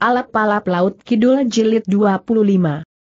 Alap-alap Laut Kidul Jilid 25.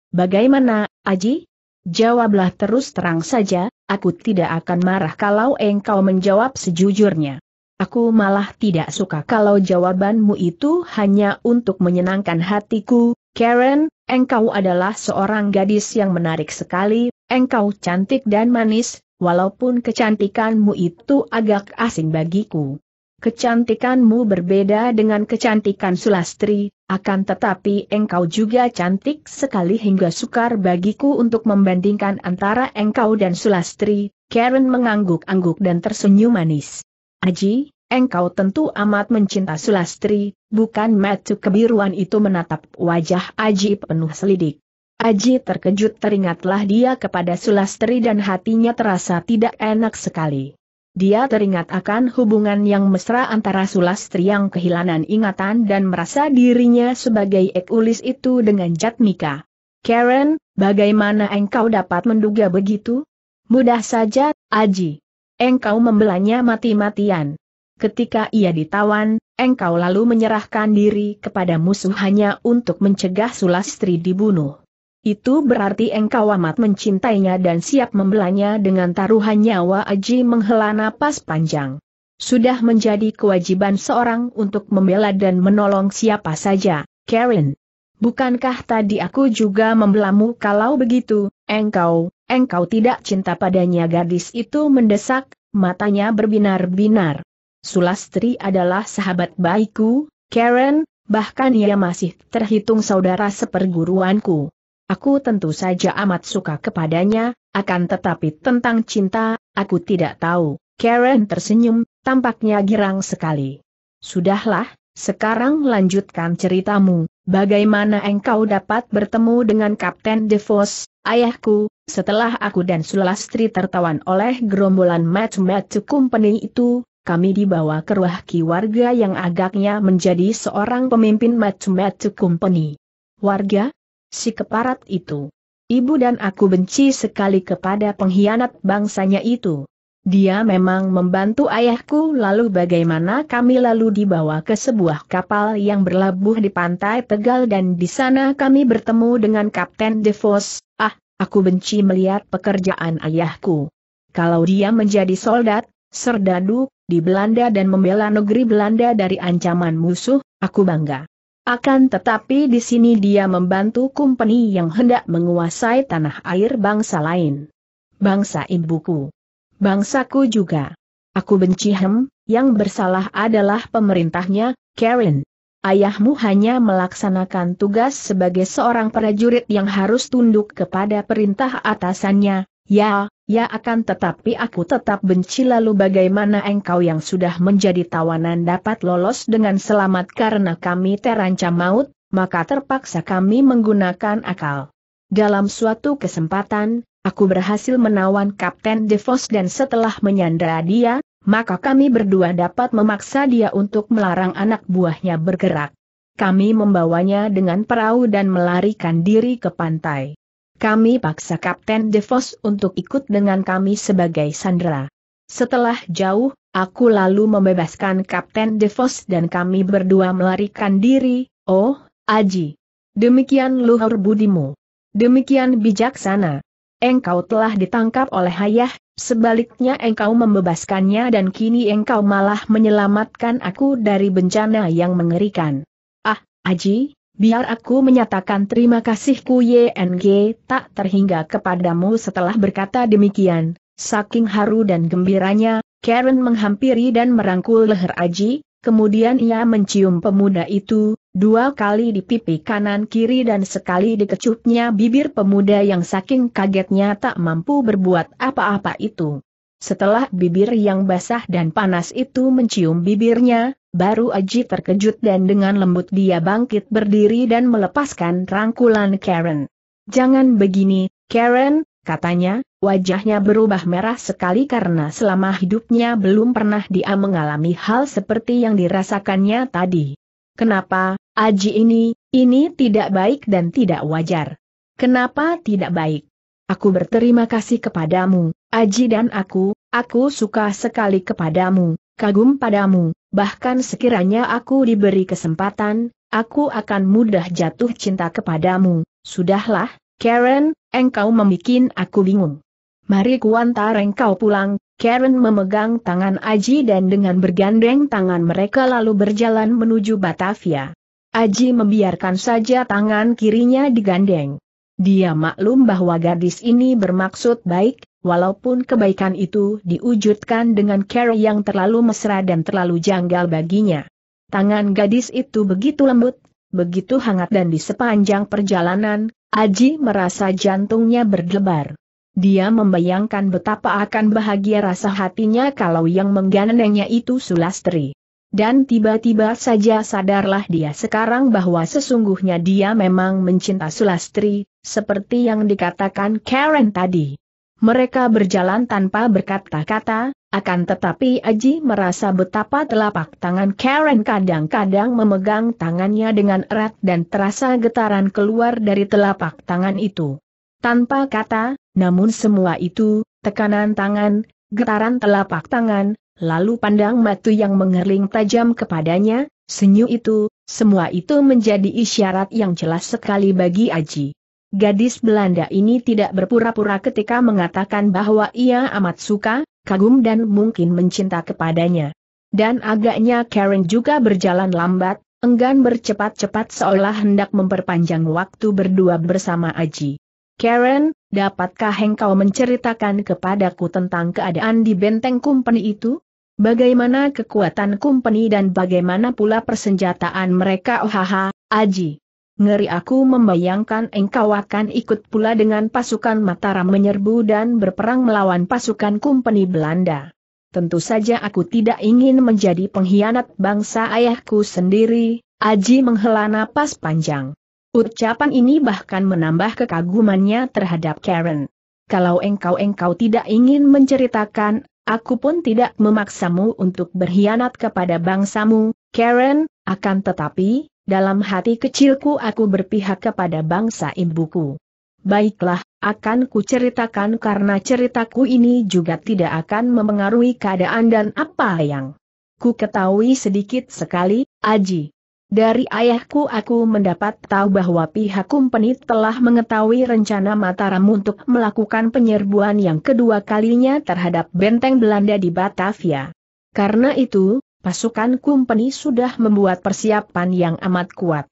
Bagaimana, Aji? Jawablah terus terang saja, aku tidak akan marah kalau engkau menjawab sejujurnya. Aku malah tidak suka kalau jawabanmu itu hanya untuk menyenangkan hatiku, Karen, engkau adalah seorang gadis yang menarik sekali, engkau cantik dan manis, walaupun kecantikanmu itu agak asing bagiku. Kecantikanmu berbeda dengan kecantikan Sulastri, akan tetapi engkau juga cantik sekali hingga sukar bagiku untuk membandingkan antara engkau dan Sulastri, Karen mengangguk-angguk dan tersenyum manis. Aji, engkau tentu amat mencinta Sulastri, bukan matu kebiruan itu menatap wajah Aji penuh selidik. Aji terkejut teringatlah dia kepada Sulastri dan hatinya terasa tidak enak sekali. Dia teringat akan hubungan yang mesra antara Sulastri yang kehilangan ingatan dan merasa dirinya sebagai ekulis itu dengan Jatmika. Karen, bagaimana engkau dapat menduga begitu? Mudah saja, Aji. Engkau membelanya mati-matian. Ketika ia ditawan, engkau lalu menyerahkan diri kepada musuh hanya untuk mencegah Sulastri dibunuh. Itu berarti engkau amat mencintainya dan siap membelanya dengan taruhan nyawa Aji menghela napas panjang. Sudah menjadi kewajiban seorang untuk membela dan menolong siapa saja, Karen. Bukankah tadi aku juga membelamu kalau begitu, engkau, engkau tidak cinta padanya gadis itu mendesak, matanya berbinar-binar. Sulastri adalah sahabat baikku, Karen, bahkan ia masih terhitung saudara seperguruanku. Aku tentu saja amat suka kepadanya, akan tetapi tentang cinta, aku tidak tahu. Karen tersenyum, tampaknya girang sekali. Sudahlah, sekarang lanjutkan ceritamu, bagaimana engkau dapat bertemu dengan Kapten DeVos, ayahku, setelah aku dan Sulastri tertawan oleh gerombolan Match-Match Company itu, kami dibawa ke ruah ki warga yang agaknya menjadi seorang pemimpin Match-Match Company. Warga, si keparat itu. Ibu dan aku benci sekali kepada pengkhianat bangsanya itu. Dia memang membantu ayahku lalu bagaimana kami lalu dibawa ke sebuah kapal yang berlabuh di pantai Tegal dan di sana kami bertemu dengan Kapten DeVos. Ah, aku benci melihat pekerjaan ayahku. Kalau dia menjadi soldat, serdadu, di Belanda dan membela negeri Belanda dari ancaman musuh, aku bangga. Akan tetapi di sini dia membantu company yang hendak menguasai tanah air bangsa lain. Bangsa ibuku. Bangsaku juga. Aku benci Hem, yang bersalah adalah pemerintahnya, Karen. Ayahmu hanya melaksanakan tugas sebagai seorang prajurit yang harus tunduk kepada perintah atasannya, Ya, ya akan tetapi aku tetap benci lalu bagaimana engkau yang sudah menjadi tawanan dapat lolos dengan selamat karena kami terancam maut, maka terpaksa kami menggunakan akal. Dalam suatu kesempatan, aku berhasil menawan Kapten DeVos dan setelah menyandra dia, maka kami berdua dapat memaksa dia untuk melarang anak buahnya bergerak. Kami membawanya dengan perahu dan melarikan diri ke pantai. Kami paksa Kapten DeVos untuk ikut dengan kami sebagai sandera. Setelah jauh, aku lalu membebaskan Kapten DeVos dan kami berdua melarikan diri, oh, Aji. Demikian luhur budimu. Demikian bijaksana. Engkau telah ditangkap oleh ayah, sebaliknya engkau membebaskannya dan kini engkau malah menyelamatkan aku dari bencana yang mengerikan. Ah, Aji, Biar aku menyatakan terima kasihku YNG tak terhingga kepadamu setelah berkata demikian. Saking haru dan gembiranya, Karen menghampiri dan merangkul leher Aji, kemudian ia mencium pemuda itu, dua kali di pipi kanan kiri dan sekali dikecupnya bibir pemuda yang saking kagetnya tak mampu berbuat apa-apa itu. Setelah bibir yang basah dan panas itu mencium bibirnya, baru Aji terkejut dan dengan lembut dia bangkit berdiri dan melepaskan rangkulan Karen. Jangan begini, Karen, katanya, wajahnya berubah merah sekali karena selama hidupnya belum pernah dia mengalami hal seperti yang dirasakannya tadi. Kenapa, Aji ini, ini tidak baik dan tidak wajar. Kenapa tidak baik? Aku berterima kasih kepadamu, Aji dan aku, aku suka sekali kepadamu, kagum padamu, bahkan sekiranya aku diberi kesempatan, aku akan mudah jatuh cinta kepadamu. Sudahlah, Karen, engkau membuat aku bingung. Mari kuantar engkau pulang, Karen memegang tangan Aji dan dengan bergandeng tangan mereka lalu berjalan menuju Batavia. Aji membiarkan saja tangan kirinya digandeng. Dia maklum bahwa gadis ini bermaksud baik, walaupun kebaikan itu diwujudkan dengan cara yang terlalu mesra dan terlalu janggal baginya. Tangan gadis itu begitu lembut, begitu hangat dan di sepanjang perjalanan, Aji merasa jantungnya berdebar. Dia membayangkan betapa akan bahagia rasa hatinya kalau yang menggandengnya itu Sulastri. Dan tiba-tiba saja sadarlah dia sekarang bahwa sesungguhnya dia memang mencinta Sulastri, seperti yang dikatakan Karen tadi. Mereka berjalan tanpa berkata-kata, akan tetapi Aji merasa betapa telapak tangan Karen kadang-kadang memegang tangannya dengan erat dan terasa getaran keluar dari telapak tangan itu. Tanpa kata, namun semua itu, tekanan tangan, getaran telapak tangan, lalu pandang matu yang mengerling tajam kepadanya, senyum itu, semua itu menjadi isyarat yang jelas sekali bagi Aji. Gadis Belanda ini tidak berpura-pura ketika mengatakan bahwa ia amat suka, kagum dan mungkin mencinta kepadanya. Dan agaknya Karen juga berjalan lambat, enggan bercepat-cepat seolah hendak memperpanjang waktu berdua bersama Aji. Karen, dapatkah engkau menceritakan kepadaku tentang keadaan di benteng kumpan itu? Bagaimana kekuatan company dan bagaimana pula persenjataan mereka Ohaha, Aji. Ngeri aku membayangkan engkau akan ikut pula dengan pasukan Mataram menyerbu dan berperang melawan pasukan company Belanda. Tentu saja aku tidak ingin menjadi pengkhianat bangsa ayahku sendiri, Aji menghela napas panjang. Ucapan ini bahkan menambah kekagumannya terhadap Karen. Kalau engkau-engkau tidak ingin menceritakan, Aku pun tidak memaksamu untuk berkhianat kepada bangsamu, Karen, akan tetapi, dalam hati kecilku aku berpihak kepada bangsa ibuku. Baiklah, akan kuceritakan karena ceritaku ini juga tidak akan mempengaruhi keadaan dan apa yang ku ketahui sedikit sekali, Aji. Dari ayahku aku mendapat tahu bahwa pihak kumpeni telah mengetahui rencana Mataram untuk melakukan penyerbuan yang kedua kalinya terhadap benteng Belanda di Batavia. Karena itu, pasukan kumpeni sudah membuat persiapan yang amat kuat.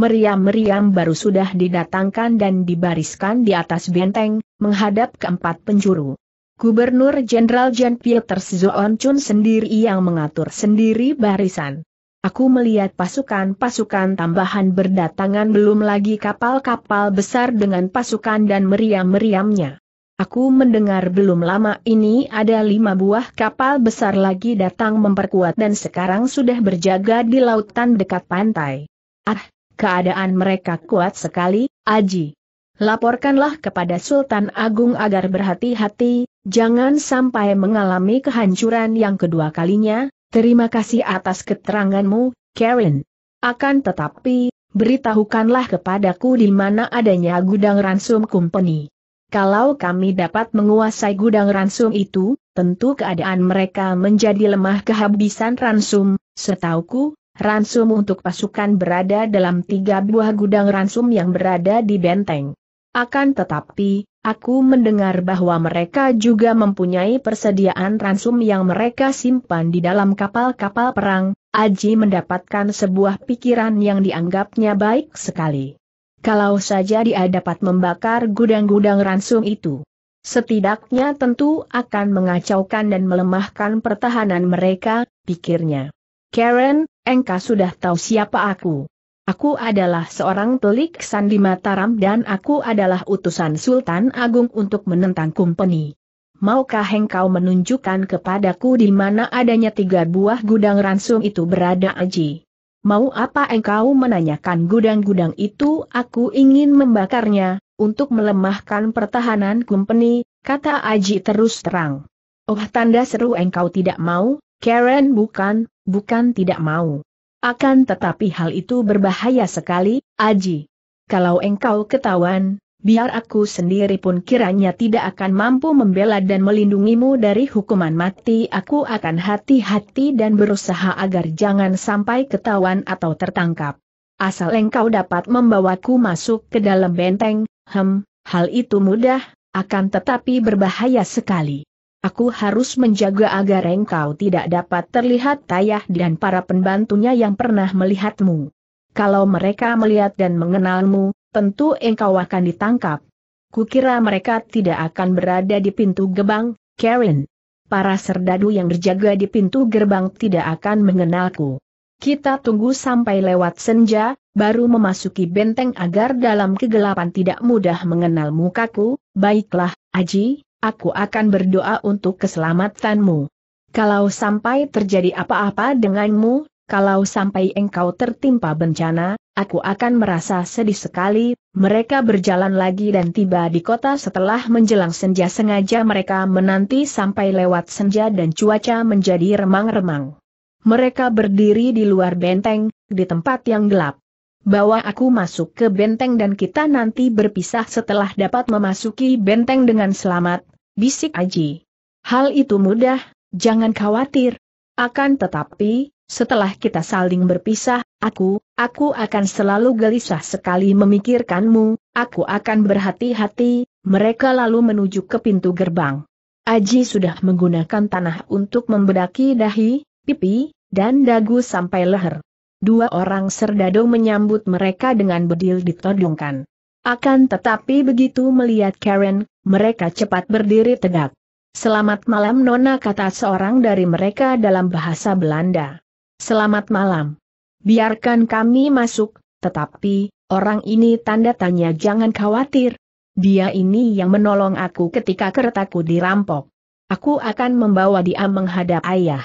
Meriam-meriam baru sudah didatangkan dan dibariskan di atas benteng, menghadap keempat penjuru. Gubernur Jenderal Jan Pieter Zoon Chun sendiri yang mengatur sendiri barisan. Aku melihat pasukan-pasukan tambahan berdatangan belum lagi kapal-kapal besar dengan pasukan dan meriam-meriamnya. Aku mendengar belum lama ini ada lima buah kapal besar lagi datang memperkuat dan sekarang sudah berjaga di lautan dekat pantai. Ah, keadaan mereka kuat sekali, Aji. Laporkanlah kepada Sultan Agung agar berhati-hati, jangan sampai mengalami kehancuran yang kedua kalinya, Terima kasih atas keteranganmu, Karen. Akan tetapi, beritahukanlah kepadaku di mana adanya gudang ransum company. Kalau kami dapat menguasai gudang ransum itu, tentu keadaan mereka menjadi lemah kehabisan ransum, setauku, ransum untuk pasukan berada dalam tiga buah gudang ransum yang berada di benteng. Akan tetapi, Aku mendengar bahwa mereka juga mempunyai persediaan ransum yang mereka simpan di dalam kapal-kapal perang, Aji mendapatkan sebuah pikiran yang dianggapnya baik sekali. Kalau saja dia dapat membakar gudang-gudang ransum itu. Setidaknya tentu akan mengacaukan dan melemahkan pertahanan mereka, pikirnya. Karen, engkau sudah tahu siapa aku. Aku adalah seorang pelik sandi Mataram dan aku adalah utusan Sultan Agung untuk menentang kumpeni. Maukah engkau menunjukkan kepadaku di mana adanya tiga buah gudang ransum itu berada Aji? Mau apa engkau menanyakan gudang-gudang itu? Aku ingin membakarnya, untuk melemahkan pertahanan kumpeni, kata Aji terus terang. Oh tanda seru engkau tidak mau, Karen bukan, bukan tidak mau. Akan tetapi hal itu berbahaya sekali, Aji. Kalau engkau ketahuan, biar aku sendiri pun kiranya tidak akan mampu membela dan melindungimu dari hukuman mati. Aku akan hati-hati dan berusaha agar jangan sampai ketahuan atau tertangkap. Asal engkau dapat membawaku masuk ke dalam benteng, hem, hal itu mudah, akan tetapi berbahaya sekali. Aku harus menjaga agar engkau tidak dapat terlihat Tayah dan para pembantunya yang pernah melihatmu. Kalau mereka melihat dan mengenalmu, tentu engkau akan ditangkap. Kukira mereka tidak akan berada di pintu gerbang, Karen. Para serdadu yang berjaga di pintu gerbang tidak akan mengenalku. Kita tunggu sampai lewat senja, baru memasuki benteng agar dalam kegelapan tidak mudah mengenal mukaku, baiklah, Aji, aku akan berdoa untuk keselamatanmu. Kalau sampai terjadi apa-apa denganmu, kalau sampai engkau tertimpa bencana, aku akan merasa sedih sekali. Mereka berjalan lagi dan tiba di kota setelah menjelang senja sengaja mereka menanti sampai lewat senja dan cuaca menjadi remang-remang. Mereka berdiri di luar benteng, di tempat yang gelap. Bawa aku masuk ke benteng dan kita nanti berpisah setelah dapat memasuki benteng dengan selamat, bisik Aji. Hal itu mudah, jangan khawatir. Akan tetapi, setelah kita saling berpisah, aku, aku akan selalu gelisah sekali memikirkanmu, aku akan berhati-hati, mereka lalu menuju ke pintu gerbang. Aji sudah menggunakan tanah untuk membedaki dahi, pipi, dan dagu sampai leher. Dua orang serdado menyambut mereka dengan bedil ditodongkan. Akan tetapi begitu melihat Karen, mereka cepat berdiri tegak. Selamat malam Nona kata seorang dari mereka dalam bahasa Belanda. Selamat malam. Biarkan kami masuk, tetapi, orang ini tanda tanya jangan khawatir. Dia ini yang menolong aku ketika keretaku dirampok. Aku akan membawa dia menghadap ayah.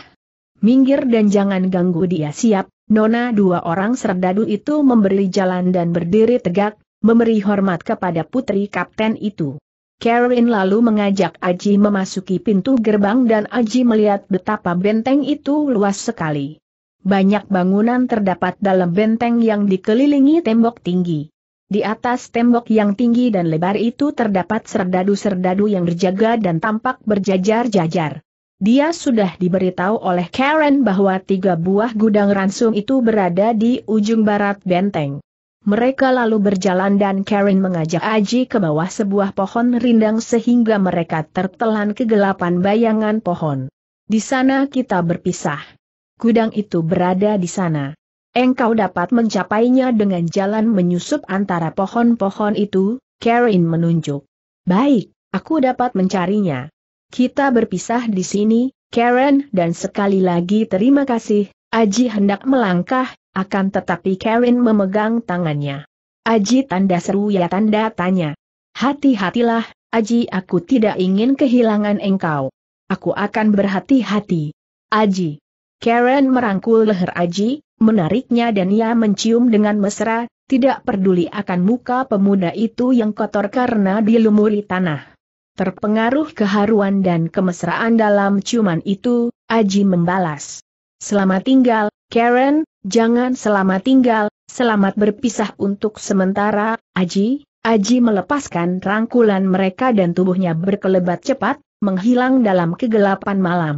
Minggir dan jangan ganggu dia siap, Nona dua orang serdadu itu memberi jalan dan berdiri tegak, memberi hormat kepada putri kapten itu. Karen lalu mengajak Aji memasuki pintu gerbang dan Aji melihat betapa benteng itu luas sekali. Banyak bangunan terdapat dalam benteng yang dikelilingi tembok tinggi. Di atas tembok yang tinggi dan lebar itu terdapat serdadu-serdadu yang berjaga dan tampak berjajar-jajar. Dia sudah diberitahu oleh Karen bahwa tiga buah gudang ransum itu berada di ujung barat benteng. Mereka lalu berjalan dan Karen mengajak Aji ke bawah sebuah pohon rindang sehingga mereka tertelan kegelapan bayangan pohon. Di sana kita berpisah. Gudang itu berada di sana. Engkau dapat mencapainya dengan jalan menyusup antara pohon-pohon itu, Karen menunjuk. Baik, aku dapat mencarinya. Kita berpisah di sini, Karen dan sekali lagi terima kasih, Aji hendak melangkah, akan tetapi Karen memegang tangannya. Aji tanda seru ya tanda tanya. Hati-hatilah, Aji aku tidak ingin kehilangan engkau. Aku akan berhati-hati. Aji. Karen merangkul leher Aji, menariknya dan ia mencium dengan mesra, tidak peduli akan muka pemuda itu yang kotor karena dilumuri tanah. Terpengaruh keharuan dan kemesraan dalam ciuman itu, Aji membalas. Selamat tinggal, Karen, jangan selama tinggal, selamat berpisah untuk sementara, Aji. Aji melepaskan rangkulan mereka dan tubuhnya berkelebat cepat, menghilang dalam kegelapan malam.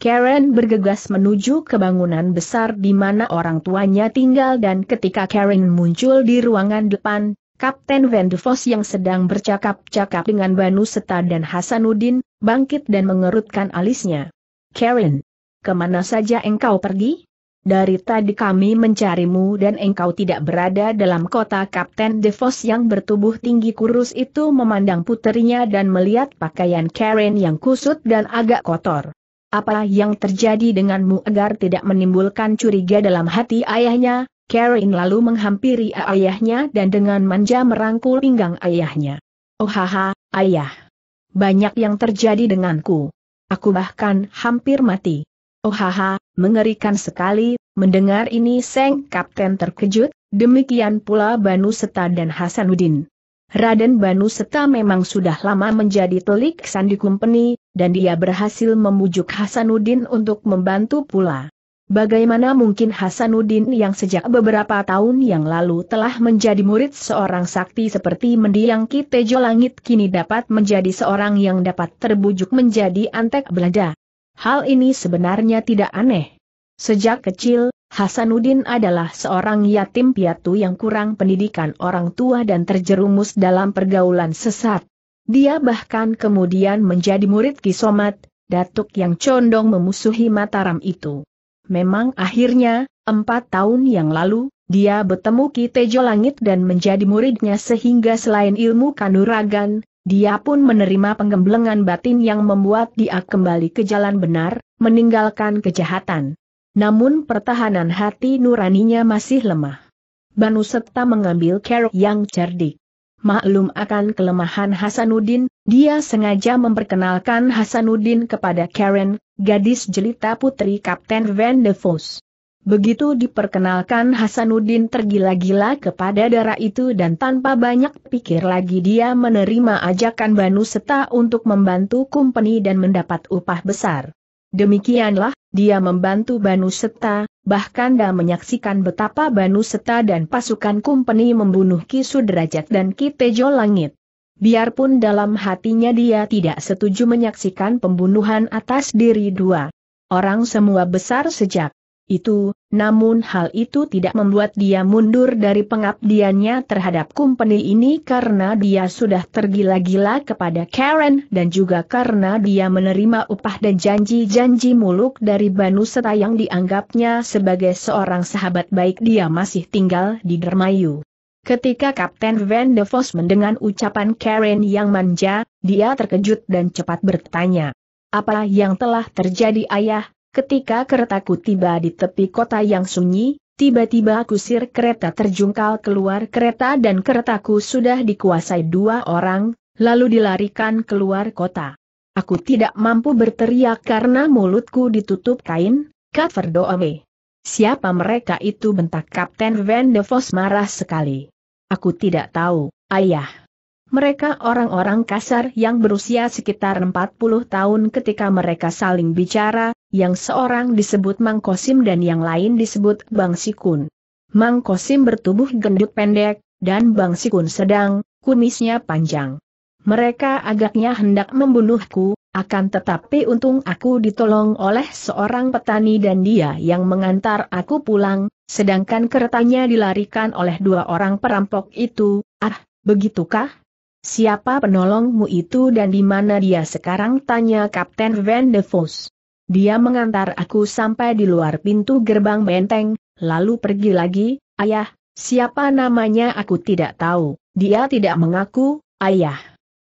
Karen bergegas menuju ke bangunan besar di mana orang tuanya tinggal dan ketika Karen muncul di ruangan depan, Kapten Van Vos yang sedang bercakap-cakap dengan Banu Seta dan Hasanuddin, bangkit dan mengerutkan alisnya. Karen, kemana saja engkau pergi? Dari tadi kami mencarimu dan engkau tidak berada dalam kota Kapten Devos yang bertubuh tinggi kurus itu memandang puterinya dan melihat pakaian Karen yang kusut dan agak kotor. Apa yang terjadi denganmu agar tidak menimbulkan curiga dalam hati ayahnya? Karen lalu menghampiri ayahnya dan dengan manja merangkul pinggang ayahnya. Oh haha, ayah. Banyak yang terjadi denganku. Aku bahkan hampir mati. Oh mengerikan sekali, mendengar ini Seng Kapten terkejut, demikian pula Banu Seta dan Hasanuddin. Raden Banu Seta memang sudah lama menjadi telik Sandi Kumpeni, dan dia berhasil membujuk Hasanuddin untuk membantu pula. Bagaimana mungkin Hasanuddin yang sejak beberapa tahun yang lalu telah menjadi murid seorang sakti seperti mendiang Kitejo Langit kini dapat menjadi seorang yang dapat terbujuk menjadi antek belanda. Hal ini sebenarnya tidak aneh. Sejak kecil, Hasanuddin adalah seorang yatim piatu yang kurang pendidikan orang tua dan terjerumus dalam pergaulan sesat. Dia bahkan kemudian menjadi murid Kisomat, datuk yang condong memusuhi Mataram itu. Memang akhirnya, empat tahun yang lalu, dia bertemu Ki Tejo Langit dan menjadi muridnya sehingga selain ilmu kanuragan, dia pun menerima penggemblengan batin yang membuat dia kembali ke jalan benar, meninggalkan kejahatan. Namun pertahanan hati nuraninya masih lemah. Banu serta mengambil kerok yang cerdik. Maklum akan kelemahan Hasanuddin, dia sengaja memperkenalkan Hasanuddin kepada Karen, gadis jelita putri Kapten Van de Vos. Begitu diperkenalkan Hasanuddin tergila-gila kepada darah itu dan tanpa banyak pikir lagi dia menerima ajakan Banu Seta untuk membantu kumpeni dan mendapat upah besar. Demikianlah, dia membantu Banu Seta, bahkan dia menyaksikan betapa Banu Seta dan pasukan kumpeni membunuh Ki Sudrajat dan Ki Tejo Langit. Biarpun dalam hatinya dia tidak setuju menyaksikan pembunuhan atas diri dua orang semua besar sejak itu, namun hal itu tidak membuat dia mundur dari pengabdiannya terhadap kumpeni ini karena dia sudah tergila-gila kepada Karen dan juga karena dia menerima upah dan janji-janji muluk dari Banu Seta yang dianggapnya sebagai seorang sahabat baik dia masih tinggal di Dermayu. Ketika Kapten Van de Vos mendengar ucapan Karen yang manja, dia terkejut dan cepat bertanya. Apa yang telah terjadi ayah, Ketika keretaku tiba di tepi kota yang sunyi, tiba-tiba kusir kereta terjungkal keluar kereta dan keretaku sudah dikuasai dua orang, lalu dilarikan keluar kota. Aku tidak mampu berteriak karena mulutku ditutup kain, cover away. Siapa mereka itu bentak Kapten Van de Vos marah sekali. Aku tidak tahu, ayah. Mereka orang-orang kasar yang berusia sekitar 40 tahun ketika mereka saling bicara, yang seorang disebut Mang Kosim dan yang lain disebut Bang Sikun. Mang Kosim bertubuh gendut pendek, dan Bang Sikun sedang, kumisnya panjang. Mereka agaknya hendak membunuhku, akan tetapi untung aku ditolong oleh seorang petani dan dia yang mengantar aku pulang, sedangkan keretanya dilarikan oleh dua orang perampok itu, ah, begitukah? Siapa penolongmu itu dan di mana dia sekarang tanya Kapten Van de Vos. Dia mengantar aku sampai di luar pintu gerbang benteng, lalu pergi lagi, ayah, siapa namanya aku tidak tahu, dia tidak mengaku, ayah.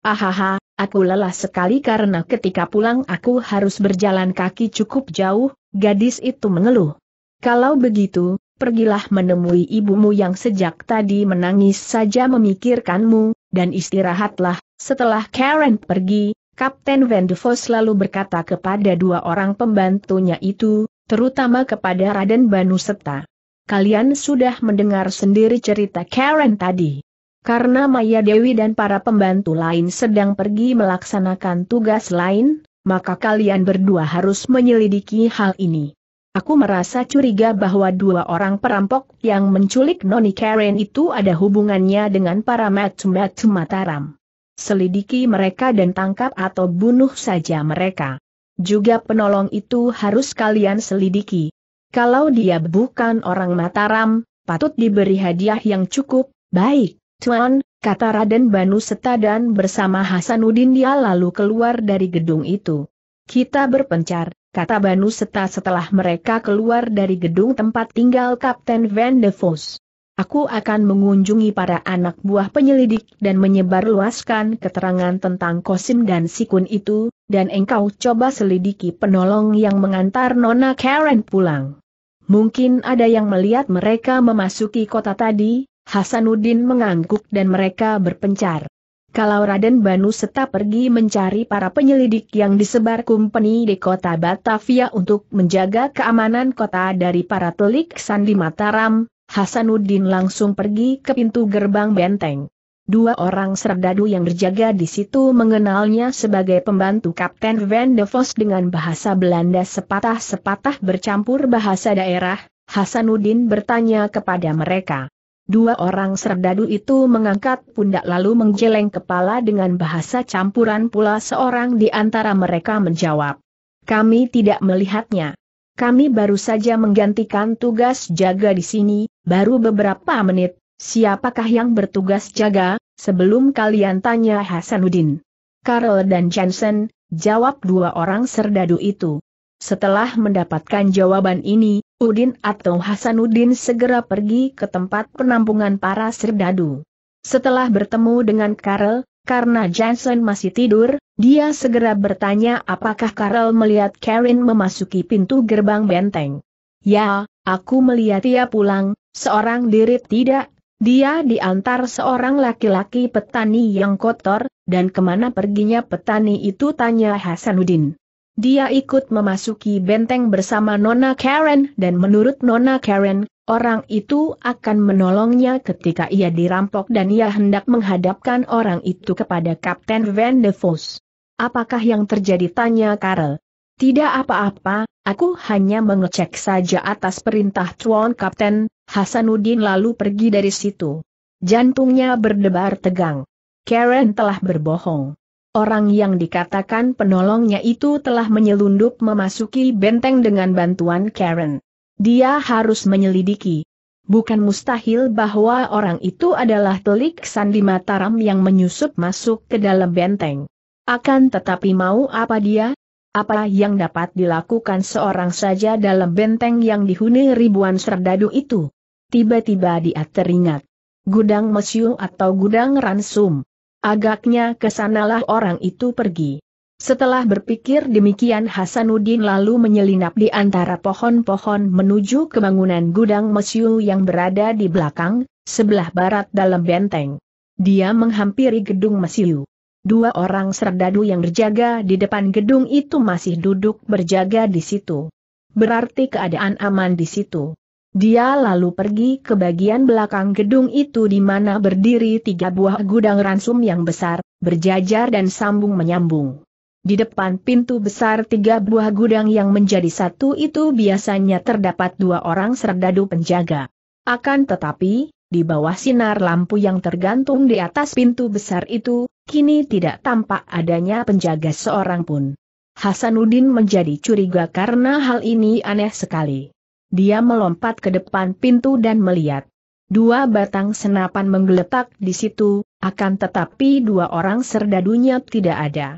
Ahaha, aku lelah sekali karena ketika pulang aku harus berjalan kaki cukup jauh, gadis itu mengeluh. Kalau begitu, pergilah menemui ibumu yang sejak tadi menangis saja memikirkanmu, dan istirahatlah. Setelah Karen pergi, Kapten Van De Vos lalu berkata kepada dua orang pembantunya itu, terutama kepada Raden Banu Banuseta. Kalian sudah mendengar sendiri cerita Karen tadi. Karena Maya Dewi dan para pembantu lain sedang pergi melaksanakan tugas lain, maka kalian berdua harus menyelidiki hal ini. Aku merasa curiga bahwa dua orang perampok yang menculik Noni Karen itu ada hubungannya dengan para Matsumatsu Mataram. Selidiki mereka dan tangkap atau bunuh saja mereka. Juga penolong itu harus kalian selidiki. Kalau dia bukan orang Mataram, patut diberi hadiah yang cukup, baik, Tuan, kata Raden Banu dan bersama Hasanuddin dia lalu keluar dari gedung itu. Kita berpencar, kata Banu Seta setelah mereka keluar dari gedung tempat tinggal Kapten Van de Vos. Aku akan mengunjungi para anak buah penyelidik dan menyebarluaskan keterangan tentang Kosim dan Sikun itu, dan engkau coba selidiki penolong yang mengantar Nona Karen pulang. Mungkin ada yang melihat mereka memasuki kota tadi, Hasanuddin mengangguk dan mereka berpencar. Kalau Raden Banu Seta pergi mencari para penyelidik yang disebar kumpeni di kota Batavia untuk menjaga keamanan kota dari para telik sandi Mataram, Hasanuddin langsung pergi ke pintu gerbang benteng. Dua orang serdadu yang berjaga di situ mengenalnya sebagai pembantu Kapten Van de Vos dengan bahasa Belanda sepatah-sepatah bercampur bahasa daerah, Hasanuddin bertanya kepada mereka. Dua orang serdadu itu mengangkat pundak lalu menggeleng kepala dengan bahasa campuran pula seorang di antara mereka menjawab. Kami tidak melihatnya. Kami baru saja menggantikan tugas jaga di sini, baru beberapa menit, siapakah yang bertugas jaga, sebelum kalian tanya Hasanuddin. Karel dan Jensen, jawab dua orang serdadu itu. Setelah mendapatkan jawaban ini, Udin atau Hasanuddin segera pergi ke tempat penampungan para serdadu. Setelah bertemu dengan Karel, karena Johnson masih tidur, dia segera bertanya apakah Karel melihat Karen memasuki pintu gerbang benteng. Ya, aku melihat dia pulang, seorang diri tidak, dia diantar seorang laki-laki petani yang kotor, dan kemana perginya petani itu tanya Hasanuddin. Dia ikut memasuki benteng bersama Nona Karen dan menurut Nona Karen, orang itu akan menolongnya ketika ia dirampok dan ia hendak menghadapkan orang itu kepada Kapten Van de Vos. Apakah yang terjadi tanya Karel? Tidak apa-apa, aku hanya mengecek saja atas perintah Tuan Kapten, Hasanuddin lalu pergi dari situ. Jantungnya berdebar tegang. Karen telah berbohong. Orang yang dikatakan penolongnya itu telah menyelundup memasuki benteng dengan bantuan Karen. Dia harus menyelidiki. Bukan mustahil bahwa orang itu adalah telik Sandi Mataram yang menyusup masuk ke dalam benteng. Akan tetapi mau apa dia? Apa yang dapat dilakukan seorang saja dalam benteng yang dihuni ribuan serdadu itu? Tiba-tiba dia teringat. Gudang Mesiu atau Gudang Ransum. Agaknya kesanalah orang itu pergi. Setelah berpikir demikian Hasanuddin lalu menyelinap di antara pohon-pohon menuju ke bangunan gudang Mesiu yang berada di belakang, sebelah barat dalam benteng. Dia menghampiri gedung Mesiu. Dua orang serdadu yang berjaga di depan gedung itu masih duduk berjaga di situ. Berarti keadaan aman di situ. Dia lalu pergi ke bagian belakang gedung itu di mana berdiri tiga buah gudang ransum yang besar, berjajar dan sambung menyambung. Di depan pintu besar tiga buah gudang yang menjadi satu itu biasanya terdapat dua orang serdadu penjaga. Akan tetapi, di bawah sinar lampu yang tergantung di atas pintu besar itu, kini tidak tampak adanya penjaga seorang pun. Hasanuddin menjadi curiga karena hal ini aneh sekali dia melompat ke depan pintu dan melihat. Dua batang senapan menggeletak di situ, akan tetapi dua orang serdadunya tidak ada.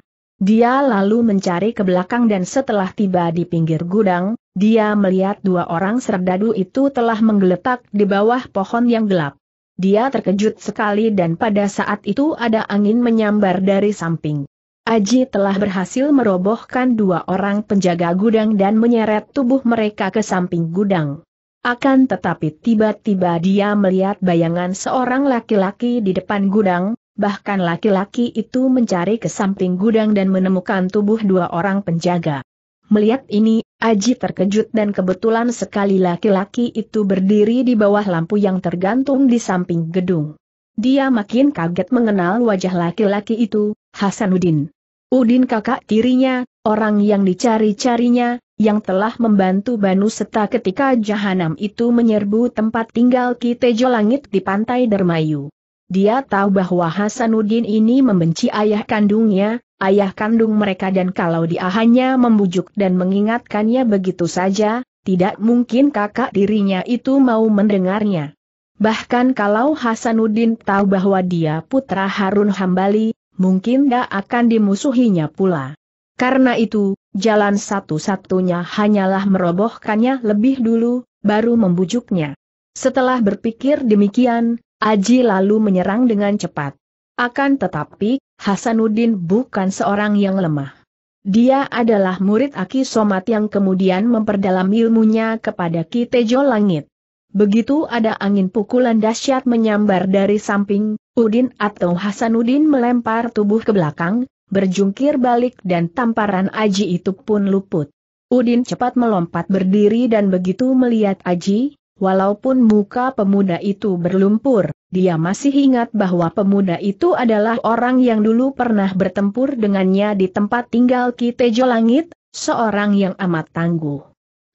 Dia lalu mencari ke belakang dan setelah tiba di pinggir gudang, dia melihat dua orang serdadu itu telah menggeletak di bawah pohon yang gelap. Dia terkejut sekali dan pada saat itu ada angin menyambar dari samping. Aji telah berhasil merobohkan dua orang penjaga gudang dan menyeret tubuh mereka ke samping gudang. Akan tetapi tiba-tiba dia melihat bayangan seorang laki-laki di depan gudang, bahkan laki-laki itu mencari ke samping gudang dan menemukan tubuh dua orang penjaga. Melihat ini, Aji terkejut dan kebetulan sekali laki-laki itu berdiri di bawah lampu yang tergantung di samping gedung. Dia makin kaget mengenal wajah laki-laki itu, Hasanuddin. Udin kakak tirinya, orang yang dicari-carinya, yang telah membantu Banu Seta ketika Jahanam itu menyerbu tempat tinggal Kitejo Langit di Pantai Dermayu. Dia tahu bahwa Hasanuddin ini membenci ayah kandungnya, ayah kandung mereka dan kalau dia hanya membujuk dan mengingatkannya begitu saja, tidak mungkin kakak dirinya itu mau mendengarnya. Bahkan kalau Hasanuddin tahu bahwa dia putra Harun Hambali, mungkin dia akan dimusuhinya pula. Karena itu, jalan satu-satunya hanyalah merobohkannya lebih dulu, baru membujuknya. Setelah berpikir demikian, Aji lalu menyerang dengan cepat. Akan tetapi, Hasanuddin bukan seorang yang lemah. Dia adalah murid Aki Somat yang kemudian memperdalam ilmunya kepada Kitejo Langit. Begitu ada angin pukulan dahsyat menyambar dari samping, Udin atau Hasanuddin melempar tubuh ke belakang, berjungkir balik dan tamparan Aji itu pun luput. Udin cepat melompat berdiri dan begitu melihat Aji, walaupun muka pemuda itu berlumpur, dia masih ingat bahwa pemuda itu adalah orang yang dulu pernah bertempur dengannya di tempat tinggal Kitejo Langit, seorang yang amat tangguh.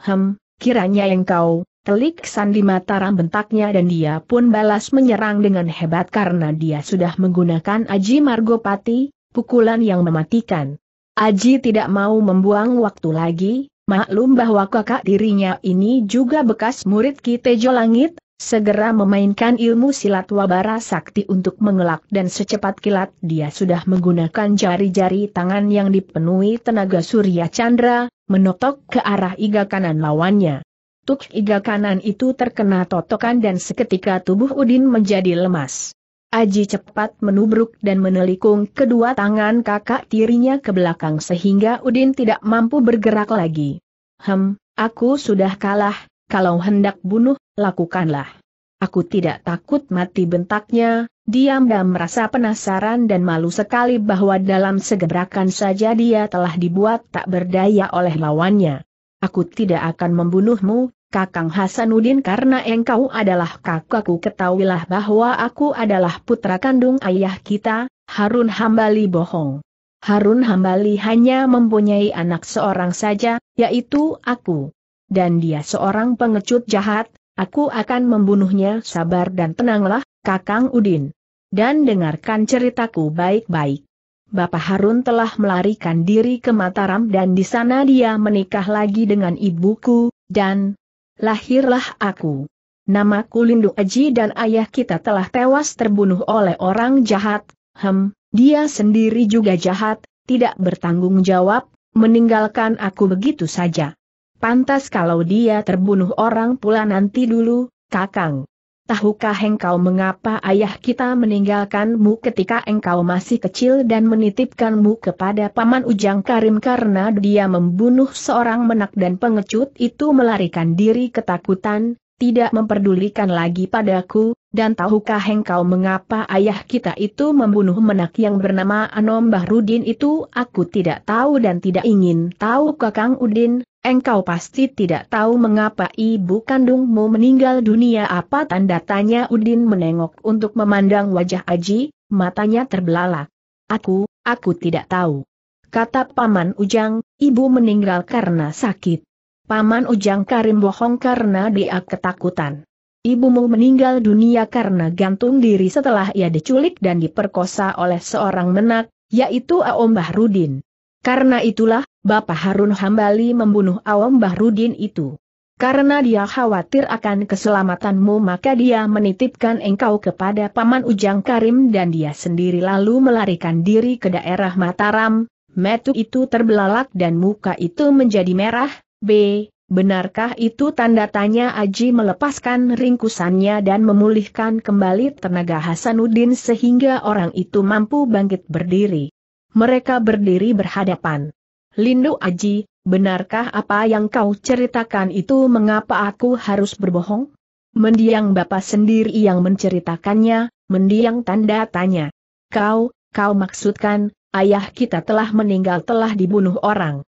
Hem, kiranya engkau, Telik Sandi Mataram bentaknya dan dia pun balas menyerang dengan hebat karena dia sudah menggunakan Aji Margopati, pukulan yang mematikan. Aji tidak mau membuang waktu lagi, maklum bahwa kakak dirinya ini juga bekas murid Kitejo Langit, segera memainkan ilmu silat wabara sakti untuk mengelak dan secepat kilat dia sudah menggunakan jari-jari tangan yang dipenuhi tenaga surya chandra, menotok ke arah iga kanan lawannya. Tuk iga kanan itu terkena totokan dan seketika tubuh Udin menjadi lemas. Aji cepat menubruk dan menelikung kedua tangan kakak tirinya ke belakang sehingga Udin tidak mampu bergerak lagi. Hem, aku sudah kalah, kalau hendak bunuh, lakukanlah. Aku tidak takut mati bentaknya, diam dan merasa penasaran dan malu sekali bahwa dalam segebrakan saja dia telah dibuat tak berdaya oleh lawannya aku tidak akan membunuhmu, Kakang Hasanuddin karena engkau adalah kakakku ketahuilah bahwa aku adalah putra kandung ayah kita, Harun Hambali bohong. Harun Hambali hanya mempunyai anak seorang saja, yaitu aku. Dan dia seorang pengecut jahat, aku akan membunuhnya sabar dan tenanglah, Kakang Udin. Dan dengarkan ceritaku baik-baik. Bapak Harun telah melarikan diri ke Mataram dan di sana dia menikah lagi dengan ibuku, dan lahirlah aku. Namaku Lindu Aji dan ayah kita telah tewas terbunuh oleh orang jahat, hem, dia sendiri juga jahat, tidak bertanggung jawab, meninggalkan aku begitu saja. Pantas kalau dia terbunuh orang pula nanti dulu, kakang. Tahukah engkau mengapa ayah kita meninggalkanmu ketika engkau masih kecil dan menitipkanmu kepada Paman Ujang Karim karena dia membunuh seorang menak dan pengecut itu melarikan diri ketakutan, tidak memperdulikan lagi padaku, dan tahukah engkau mengapa ayah kita itu membunuh menak yang bernama Anom Bahrudin itu? Aku tidak tahu dan tidak ingin tahu Kakang Udin, engkau pasti tidak tahu mengapa ibu kandungmu meninggal dunia apa tanda tanya Udin menengok untuk memandang wajah Aji, matanya terbelalak. Aku, aku tidak tahu. Kata Paman Ujang, ibu meninggal karena sakit. Paman Ujang Karim bohong karena dia ketakutan. Ibumu meninggal dunia karena gantung diri setelah ia diculik dan diperkosa oleh seorang menak, yaitu Aom Bahrudin. Karena itulah, Bapak Harun Hambali membunuh Aom Bahrudin itu. Karena dia khawatir akan keselamatanmu maka dia menitipkan engkau kepada Paman Ujang Karim dan dia sendiri lalu melarikan diri ke daerah Mataram, metu itu terbelalak dan muka itu menjadi merah, B. Benarkah itu tanda tanya Aji melepaskan ringkusannya dan memulihkan kembali tenaga Hasanuddin sehingga orang itu mampu bangkit berdiri. Mereka berdiri berhadapan. Lindu Aji, benarkah apa yang kau ceritakan itu mengapa aku harus berbohong? Mendiang bapak sendiri yang menceritakannya, mendiang tanda tanya. Kau, kau maksudkan, ayah kita telah meninggal telah dibunuh orang.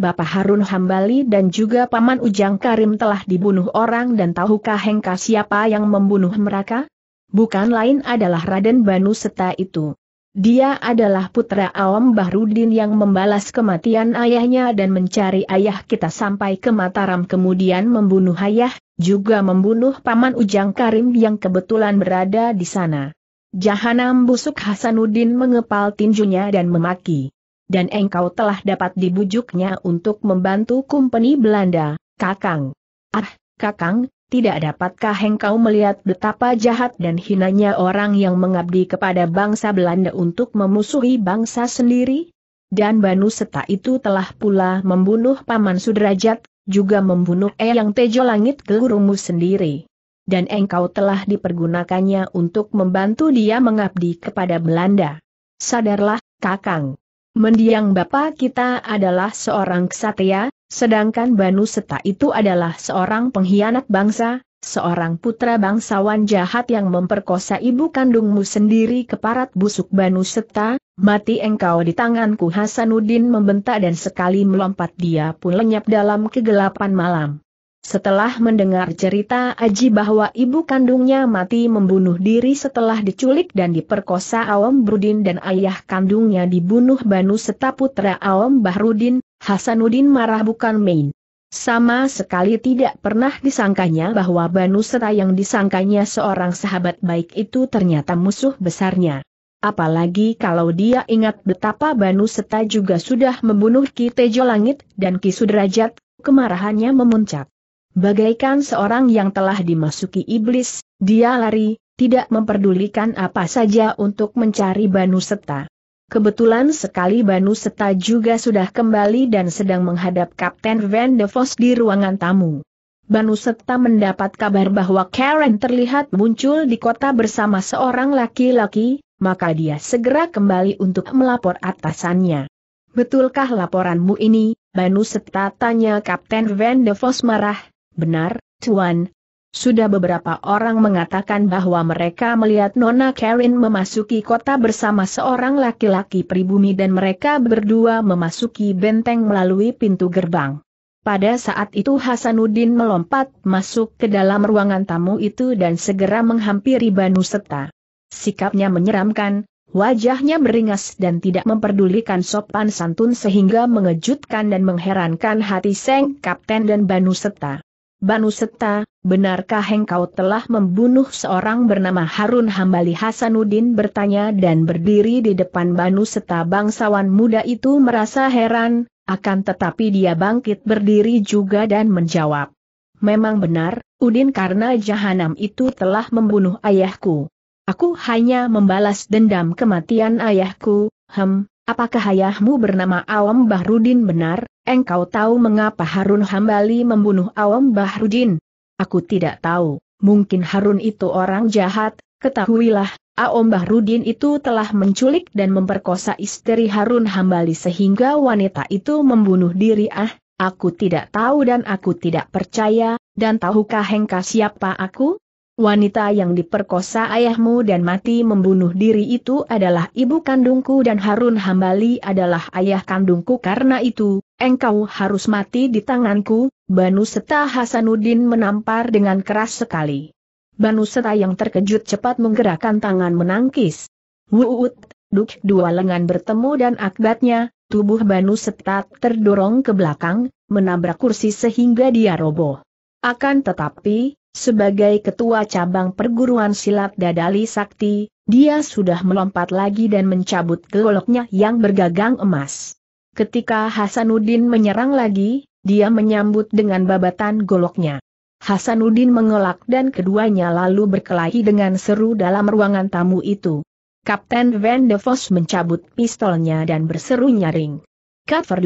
Bapak Harun Hambali dan juga Paman Ujang Karim telah dibunuh orang dan tahukah Hengka siapa yang membunuh mereka? Bukan lain adalah Raden Banu Seta itu. Dia adalah putra Awam Bahrudin yang membalas kematian ayahnya dan mencari ayah kita sampai ke Mataram kemudian membunuh ayah, juga membunuh paman Ujang Karim yang kebetulan berada di sana. Jahanam busuk Hasanuddin mengepal tinjunya dan memaki dan engkau telah dapat dibujuknya untuk membantu kumpeni Belanda, Kakang. Ah, Kakang, tidak dapatkah engkau melihat betapa jahat dan hinanya orang yang mengabdi kepada bangsa Belanda untuk memusuhi bangsa sendiri? Dan Banu Seta itu telah pula membunuh Paman Sudrajat, juga membunuh Eyang Tejo Langit gelurumu sendiri. Dan engkau telah dipergunakannya untuk membantu dia mengabdi kepada Belanda. Sadarlah, Kakang. Mendiang bapak kita adalah seorang ksatria, sedangkan Banu Seta itu adalah seorang pengkhianat bangsa, seorang putra bangsawan jahat yang memperkosa ibu kandungmu sendiri keparat busuk Banu Seta, mati engkau di tanganku Hasanuddin membentak dan sekali melompat dia pun lenyap dalam kegelapan malam. Setelah mendengar cerita Aji bahwa ibu kandungnya mati membunuh diri setelah diculik dan diperkosa Awam Brudin dan ayah kandungnya dibunuh Banu Seta putra Awam Bahrudin, Hasanuddin marah bukan main. Sama sekali tidak pernah disangkanya bahwa Banu Seta yang disangkanya seorang sahabat baik itu ternyata musuh besarnya. Apalagi kalau dia ingat betapa Banu Seta juga sudah membunuh Ki Tejo Langit dan Ki Sudrajat, kemarahannya memuncak. Bagaikan seorang yang telah dimasuki iblis, dia lari, tidak memperdulikan apa saja untuk mencari Banu Seta. Kebetulan sekali Banu Seta juga sudah kembali dan sedang menghadap Kapten Van de Vos di ruangan tamu. Banu Seta mendapat kabar bahwa Karen terlihat muncul di kota bersama seorang laki-laki, maka dia segera kembali untuk melapor atasannya. Betulkah laporanmu ini, Banu Seta tanya Kapten Van de Vos marah, Benar, Tuan. Sudah beberapa orang mengatakan bahwa mereka melihat Nona Karen memasuki kota bersama seorang laki-laki pribumi dan mereka berdua memasuki benteng melalui pintu gerbang. Pada saat itu Hasanuddin melompat masuk ke dalam ruangan tamu itu dan segera menghampiri Banu Seta. Sikapnya menyeramkan, Wajahnya beringas dan tidak memperdulikan sopan santun sehingga mengejutkan dan mengherankan hati Seng Kapten dan Banu Seta. Banu Seta, benarkah engkau telah membunuh seorang bernama Harun Hambali Hasanuddin bertanya dan berdiri di depan Banu Seta bangsawan muda itu merasa heran, akan tetapi dia bangkit berdiri juga dan menjawab. Memang benar, Udin karena Jahanam itu telah membunuh ayahku. Aku hanya membalas dendam kematian ayahku, hem, apakah ayahmu bernama Awam Bahrudin benar? Engkau tahu mengapa Harun Hambali membunuh Awam Bahrudin? Aku tidak tahu, mungkin Harun itu orang jahat, ketahuilah, Awam Bahrudin itu telah menculik dan memperkosa istri Harun Hambali sehingga wanita itu membunuh diri ah, aku tidak tahu dan aku tidak percaya, dan tahukah engkau siapa aku? Wanita yang diperkosa ayahmu dan mati membunuh diri itu adalah ibu kandungku dan Harun Hambali adalah ayah kandungku karena itu, engkau harus mati di tanganku, Banu Seta Hasanuddin menampar dengan keras sekali. Banu Seta yang terkejut cepat menggerakkan tangan menangkis. Wuut, duk dua lengan bertemu dan akibatnya tubuh Banu Seta terdorong ke belakang, menabrak kursi sehingga dia roboh. Akan tetapi, sebagai ketua cabang perguruan silat Dadali Sakti, dia sudah melompat lagi dan mencabut goloknya yang bergagang emas. Ketika Hasanuddin menyerang lagi, dia menyambut dengan babatan goloknya. Hasanuddin mengelak dan keduanya lalu berkelahi dengan seru dalam ruangan tamu itu. Kapten Van de Vos mencabut pistolnya dan berseru nyaring. Cut for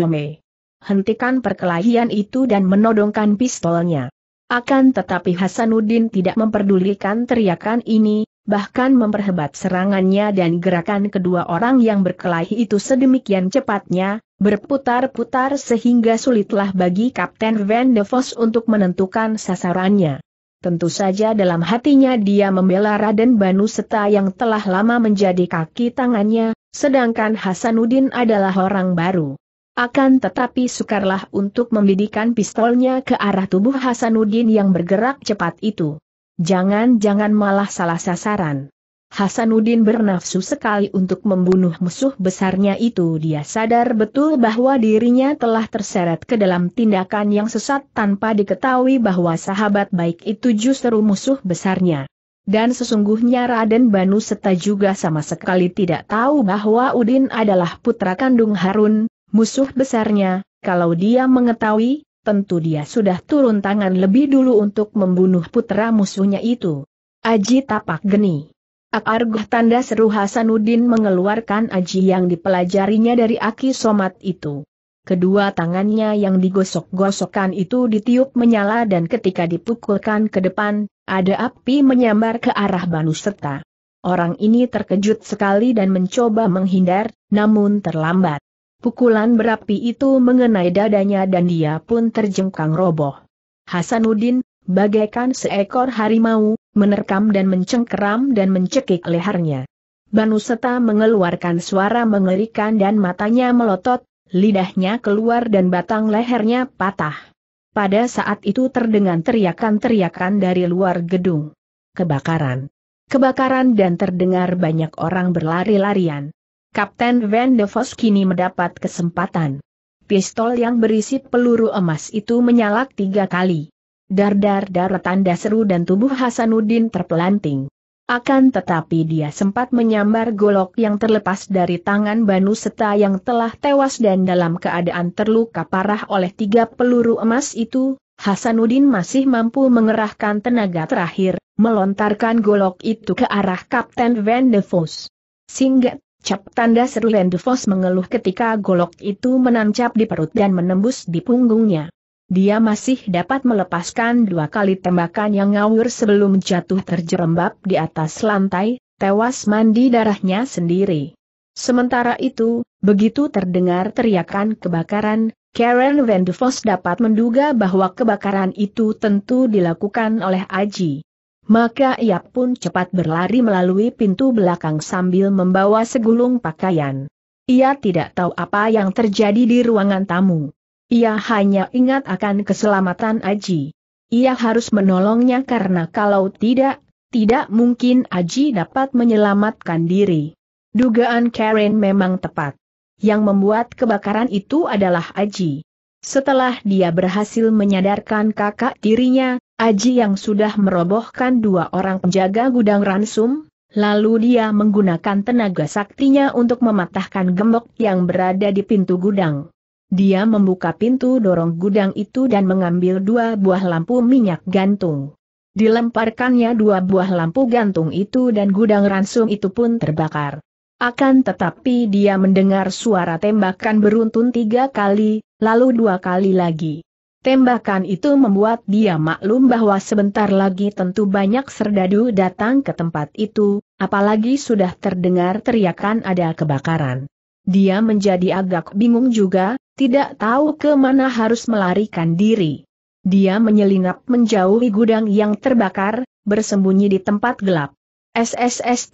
Hentikan perkelahian itu dan menodongkan pistolnya. Akan tetapi Hasanuddin tidak memperdulikan teriakan ini, bahkan memperhebat serangannya dan gerakan kedua orang yang berkelahi itu sedemikian cepatnya, berputar-putar sehingga sulitlah bagi Kapten Van de Vos untuk menentukan sasarannya. Tentu saja dalam hatinya dia membela Raden Banu Seta yang telah lama menjadi kaki tangannya, sedangkan Hasanuddin adalah orang baru. Akan tetapi sukarlah untuk membidikan pistolnya ke arah tubuh Hasanuddin yang bergerak cepat itu. Jangan-jangan malah salah sasaran. Hasanuddin bernafsu sekali untuk membunuh musuh besarnya itu dia sadar betul bahwa dirinya telah terseret ke dalam tindakan yang sesat tanpa diketahui bahwa sahabat baik itu justru musuh besarnya. Dan sesungguhnya Raden Banu Seta juga sama sekali tidak tahu bahwa Udin adalah putra kandung Harun, Musuh besarnya, kalau dia mengetahui, tentu dia sudah turun tangan lebih dulu untuk membunuh putra musuhnya itu. Aji tapak geni. Akarguh tanda seru Hasanuddin mengeluarkan aji yang dipelajarinya dari aki somat itu. Kedua tangannya yang digosok-gosokkan itu ditiup menyala dan ketika dipukulkan ke depan, ada api menyambar ke arah Serta. Orang ini terkejut sekali dan mencoba menghindar, namun terlambat. Pukulan berapi itu mengenai dadanya dan dia pun terjengkang roboh. Hasanuddin, bagaikan seekor harimau, menerkam dan mencengkeram dan mencekik lehernya. Banu Seta mengeluarkan suara mengerikan dan matanya melotot, lidahnya keluar dan batang lehernya patah. Pada saat itu terdengar teriakan-teriakan dari luar gedung. Kebakaran. Kebakaran dan terdengar banyak orang berlari-larian. Kapten Van de Vos kini mendapat kesempatan. Pistol yang berisi peluru emas itu menyalak tiga kali. Dar-dar-dar tanda seru dan tubuh Hasanuddin terpelanting. Akan tetapi dia sempat menyambar golok yang terlepas dari tangan Banu Seta yang telah tewas dan dalam keadaan terluka parah oleh tiga peluru emas itu, Hasanuddin masih mampu mengerahkan tenaga terakhir, melontarkan golok itu ke arah Kapten Van de Vos. Singgat Cap tanda seru Landefos mengeluh ketika golok itu menancap di perut dan menembus di punggungnya. Dia masih dapat melepaskan dua kali tembakan yang ngawur sebelum jatuh terjerembab di atas lantai, tewas mandi darahnya sendiri. Sementara itu, begitu terdengar teriakan kebakaran, Karen Van Devos dapat menduga bahwa kebakaran itu tentu dilakukan oleh Aji. Maka ia pun cepat berlari melalui pintu belakang sambil membawa segulung pakaian. Ia tidak tahu apa yang terjadi di ruangan tamu. Ia hanya ingat akan keselamatan Aji. Ia harus menolongnya karena kalau tidak, tidak mungkin Aji dapat menyelamatkan diri. Dugaan Karen memang tepat. Yang membuat kebakaran itu adalah Aji. Setelah dia berhasil menyadarkan kakak tirinya, Aji yang sudah merobohkan dua orang penjaga gudang ransum, lalu dia menggunakan tenaga saktinya untuk mematahkan gembok yang berada di pintu gudang. Dia membuka pintu dorong gudang itu dan mengambil dua buah lampu minyak gantung. Dilemparkannya dua buah lampu gantung itu dan gudang ransum itu pun terbakar. Akan tetapi dia mendengar suara tembakan beruntun tiga kali, lalu dua kali lagi. Tembakan itu membuat dia maklum bahwa sebentar lagi tentu banyak serdadu datang ke tempat itu, apalagi sudah terdengar teriakan ada kebakaran. Dia menjadi agak bingung juga, tidak tahu ke mana harus melarikan diri. Dia menyelinap menjauhi gudang yang terbakar, bersembunyi di tempat gelap. SSSTTT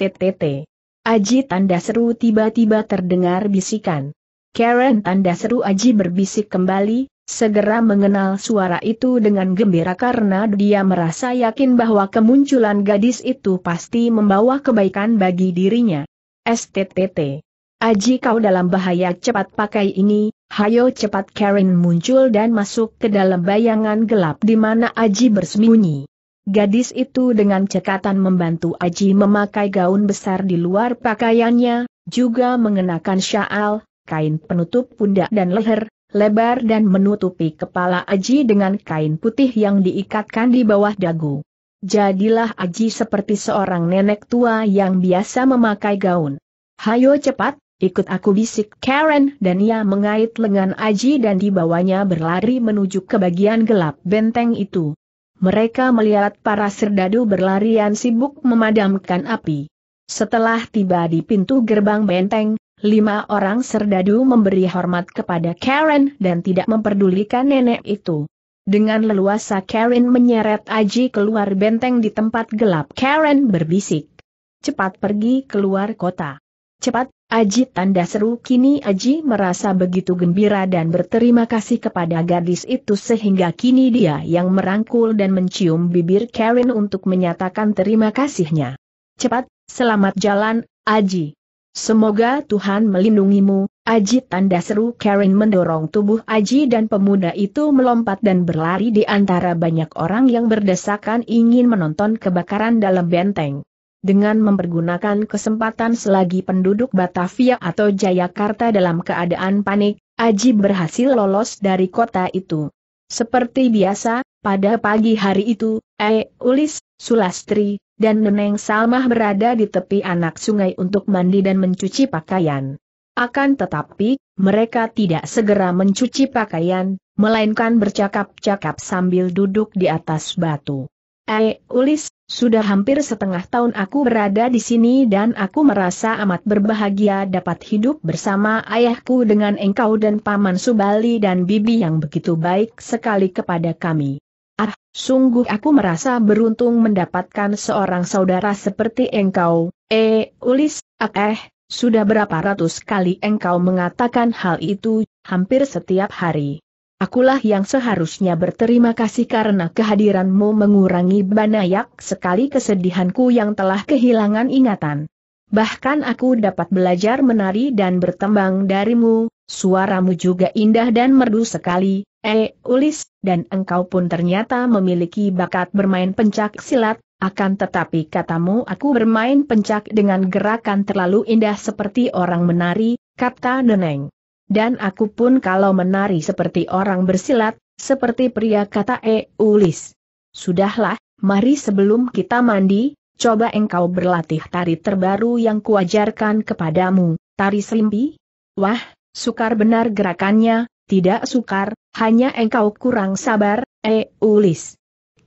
Aji tanda seru tiba-tiba terdengar bisikan. Karen tanda seru Aji berbisik kembali, segera mengenal suara itu dengan gembira karena dia merasa yakin bahwa kemunculan gadis itu pasti membawa kebaikan bagi dirinya. STTT. Aji kau dalam bahaya cepat pakai ini, hayo cepat Karen muncul dan masuk ke dalam bayangan gelap di mana Aji bersembunyi. Gadis itu dengan cekatan membantu Aji memakai gaun besar di luar pakaiannya, juga mengenakan syal, kain penutup pundak dan leher, lebar dan menutupi kepala Aji dengan kain putih yang diikatkan di bawah dagu. Jadilah Aji seperti seorang nenek tua yang biasa memakai gaun. Hayo cepat, Ikut aku bisik Karen dan ia mengait lengan Aji dan dibawanya berlari menuju ke bagian gelap benteng itu. Mereka melihat para serdadu berlarian sibuk memadamkan api. Setelah tiba di pintu gerbang benteng, lima orang serdadu memberi hormat kepada Karen dan tidak memperdulikan nenek itu. Dengan leluasa Karen menyeret Aji keluar benteng di tempat gelap Karen berbisik. Cepat pergi keluar kota. Cepat, Aji tanda seru kini Aji merasa begitu gembira dan berterima kasih kepada gadis itu sehingga kini dia yang merangkul dan mencium bibir Karen untuk menyatakan terima kasihnya. Cepat, selamat jalan, Aji. Semoga Tuhan melindungimu, Aji tanda seru Karen mendorong tubuh Aji dan pemuda itu melompat dan berlari di antara banyak orang yang berdesakan ingin menonton kebakaran dalam benteng dengan mempergunakan kesempatan selagi penduduk Batavia atau Jayakarta dalam keadaan panik, Aji berhasil lolos dari kota itu. Seperti biasa, pada pagi hari itu, E. Ulis, Sulastri, dan Neneng Salmah berada di tepi anak sungai untuk mandi dan mencuci pakaian. Akan tetapi, mereka tidak segera mencuci pakaian, melainkan bercakap-cakap sambil duduk di atas batu. Eh, Ulis, sudah hampir setengah tahun aku berada di sini dan aku merasa amat berbahagia dapat hidup bersama ayahku dengan engkau dan Paman Subali dan Bibi yang begitu baik sekali kepada kami. Ah, sungguh aku merasa beruntung mendapatkan seorang saudara seperti engkau. Eh, Ulis, ah eh, sudah berapa ratus kali engkau mengatakan hal itu, hampir setiap hari. Akulah yang seharusnya berterima kasih karena kehadiranmu mengurangi banyak sekali kesedihanku yang telah kehilangan ingatan. Bahkan aku dapat belajar menari dan bertembang darimu, suaramu juga indah dan merdu sekali, eh, Ulis, dan engkau pun ternyata memiliki bakat bermain pencak silat, akan tetapi katamu aku bermain pencak dengan gerakan terlalu indah seperti orang menari, kata Neneng. Dan aku pun kalau menari seperti orang bersilat, seperti pria kata E. Ulis. Sudahlah, mari sebelum kita mandi, coba engkau berlatih tari terbaru yang kuajarkan kepadamu, tari serimpi. Wah, sukar benar gerakannya, tidak sukar, hanya engkau kurang sabar, E. Ulis.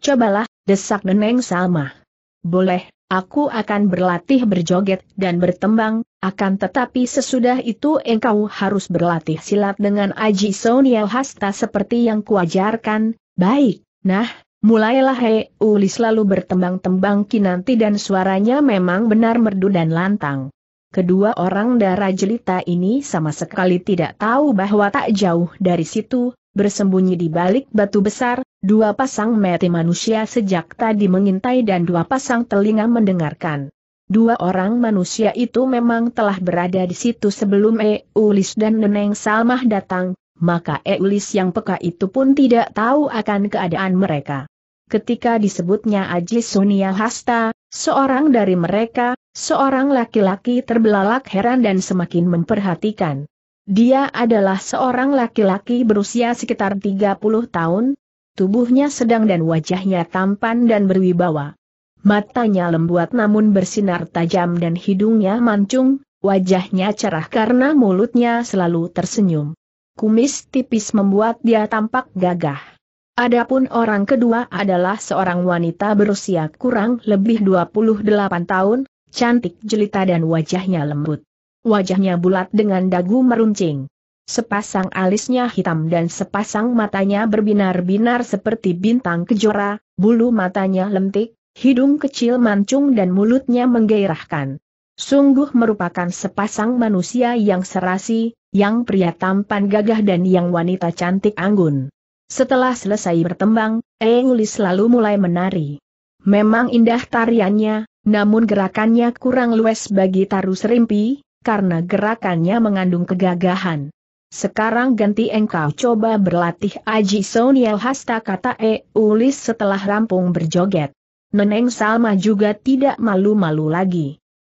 Cobalah, desak Neneng Salma. Boleh, Aku akan berlatih berjoget dan bertembang, akan tetapi sesudah itu engkau harus berlatih silat dengan Aji Sonia Hasta seperti yang kuajarkan, baik, nah, mulailah He Uli selalu bertembang-tembang kinanti dan suaranya memang benar merdu dan lantang. Kedua orang darah jelita ini sama sekali tidak tahu bahwa tak jauh dari situ, bersembunyi di balik batu besar, Dua pasang mati manusia sejak tadi mengintai dan dua pasang telinga mendengarkan. Dua orang manusia itu memang telah berada di situ sebelum Eulis dan Neneng Salmah datang, maka Eulis yang peka itu pun tidak tahu akan keadaan mereka. Ketika disebutnya Aji Sonia Hasta, seorang dari mereka, seorang laki-laki terbelalak heran dan semakin memperhatikan. Dia adalah seorang laki-laki berusia sekitar 30 tahun, Tubuhnya sedang dan wajahnya tampan dan berwibawa. Matanya lembut namun bersinar tajam dan hidungnya mancung, wajahnya cerah karena mulutnya selalu tersenyum. Kumis tipis membuat dia tampak gagah. Adapun orang kedua adalah seorang wanita berusia kurang lebih 28 tahun, cantik jelita dan wajahnya lembut. Wajahnya bulat dengan dagu meruncing. Sepasang alisnya hitam dan sepasang matanya berbinar-binar seperti bintang kejora, bulu matanya lentik, hidung kecil mancung dan mulutnya menggairahkan. Sungguh merupakan sepasang manusia yang serasi, yang pria tampan gagah dan yang wanita cantik anggun. Setelah selesai bertembang, Euli selalu mulai menari. Memang indah tariannya, namun gerakannya kurang luwes bagi taru serimpi, karena gerakannya mengandung kegagahan. Sekarang ganti engkau coba berlatih Aji Soniel Hasta kata E. Ulis setelah rampung berjoget. Neneng Salma juga tidak malu-malu lagi.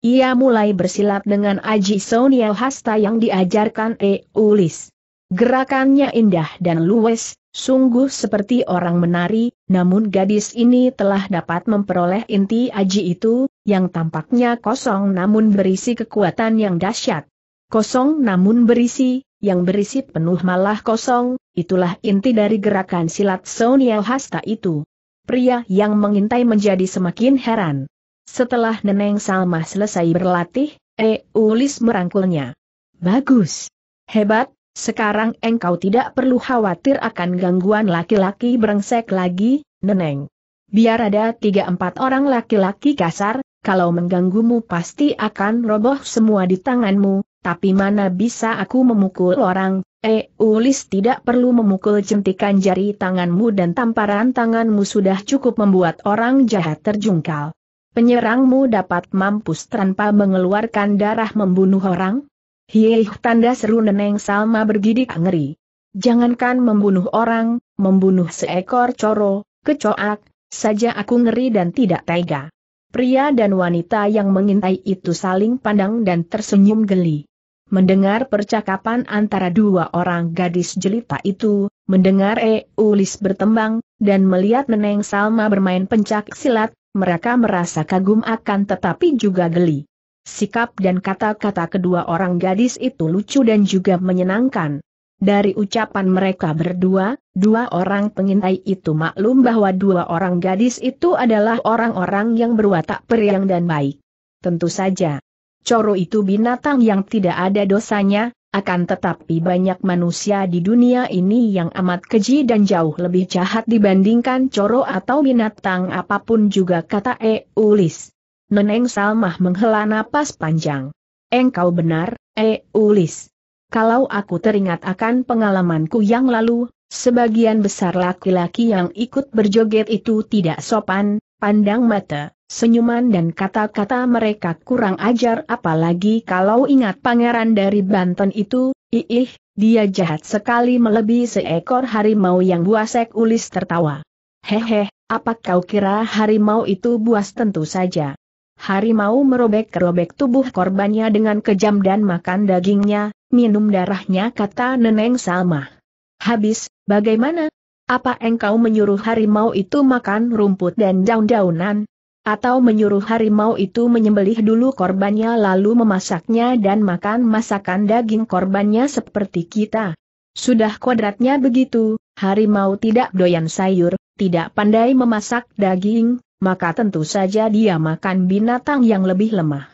Ia mulai bersilat dengan Aji Soniel Hasta yang diajarkan E. Ulis. Gerakannya indah dan luwes, sungguh seperti orang menari, namun gadis ini telah dapat memperoleh inti Aji itu, yang tampaknya kosong namun berisi kekuatan yang dahsyat. Kosong namun berisi, yang berisi penuh malah kosong, itulah inti dari gerakan silat Sonia Hasta itu. Pria yang mengintai menjadi semakin heran. Setelah Neneng Salma selesai berlatih, Eulis merangkulnya. Bagus. Hebat, sekarang engkau tidak perlu khawatir akan gangguan laki-laki berengsek lagi, Neneng. Biar ada tiga empat orang laki-laki kasar, kalau mengganggumu pasti akan roboh semua di tanganmu, tapi mana bisa aku memukul orang, eh Ulis tidak perlu memukul jentikan jari tanganmu dan tamparan tanganmu sudah cukup membuat orang jahat terjungkal. Penyerangmu dapat mampus tanpa mengeluarkan darah membunuh orang? Hieh tanda seru Neneng Salma bergidik ngeri. Jangankan membunuh orang, membunuh seekor coro, kecoak, saja aku ngeri dan tidak tega. Pria dan wanita yang mengintai itu saling pandang dan tersenyum geli. Mendengar percakapan antara dua orang gadis jelita itu, mendengar e. ulis bertembang, dan melihat Neneng Salma bermain pencak silat, mereka merasa kagum akan tetapi juga geli. Sikap dan kata-kata kedua orang gadis itu lucu dan juga menyenangkan. Dari ucapan mereka berdua, dua orang pengintai itu maklum bahwa dua orang gadis itu adalah orang-orang yang berwatak periang dan baik. Tentu saja, Coro itu binatang yang tidak ada dosanya, akan tetapi banyak manusia di dunia ini yang amat keji dan jauh lebih jahat dibandingkan coro atau binatang apapun juga kata E. Ulis. Neneng Salmah menghela napas panjang. Engkau benar, E. Ulis. Kalau aku teringat akan pengalamanku yang lalu, sebagian besar laki-laki yang ikut berjoget itu tidak sopan, pandang mata. Senyuman dan kata-kata mereka kurang ajar apalagi kalau ingat pangeran dari Banten itu, ih, dia jahat sekali melebihi seekor harimau yang buasek ulis tertawa. Hehe, apa kau kira harimau itu buas tentu saja. Harimau merobek-robek tubuh korbannya dengan kejam dan makan dagingnya, minum darahnya kata Neneng Salmah. Habis, bagaimana? Apa engkau menyuruh harimau itu makan rumput dan daun-daunan? atau menyuruh harimau itu menyembelih dulu korbannya lalu memasaknya dan makan masakan daging korbannya seperti kita. Sudah kodratnya begitu, harimau tidak doyan sayur, tidak pandai memasak daging, maka tentu saja dia makan binatang yang lebih lemah.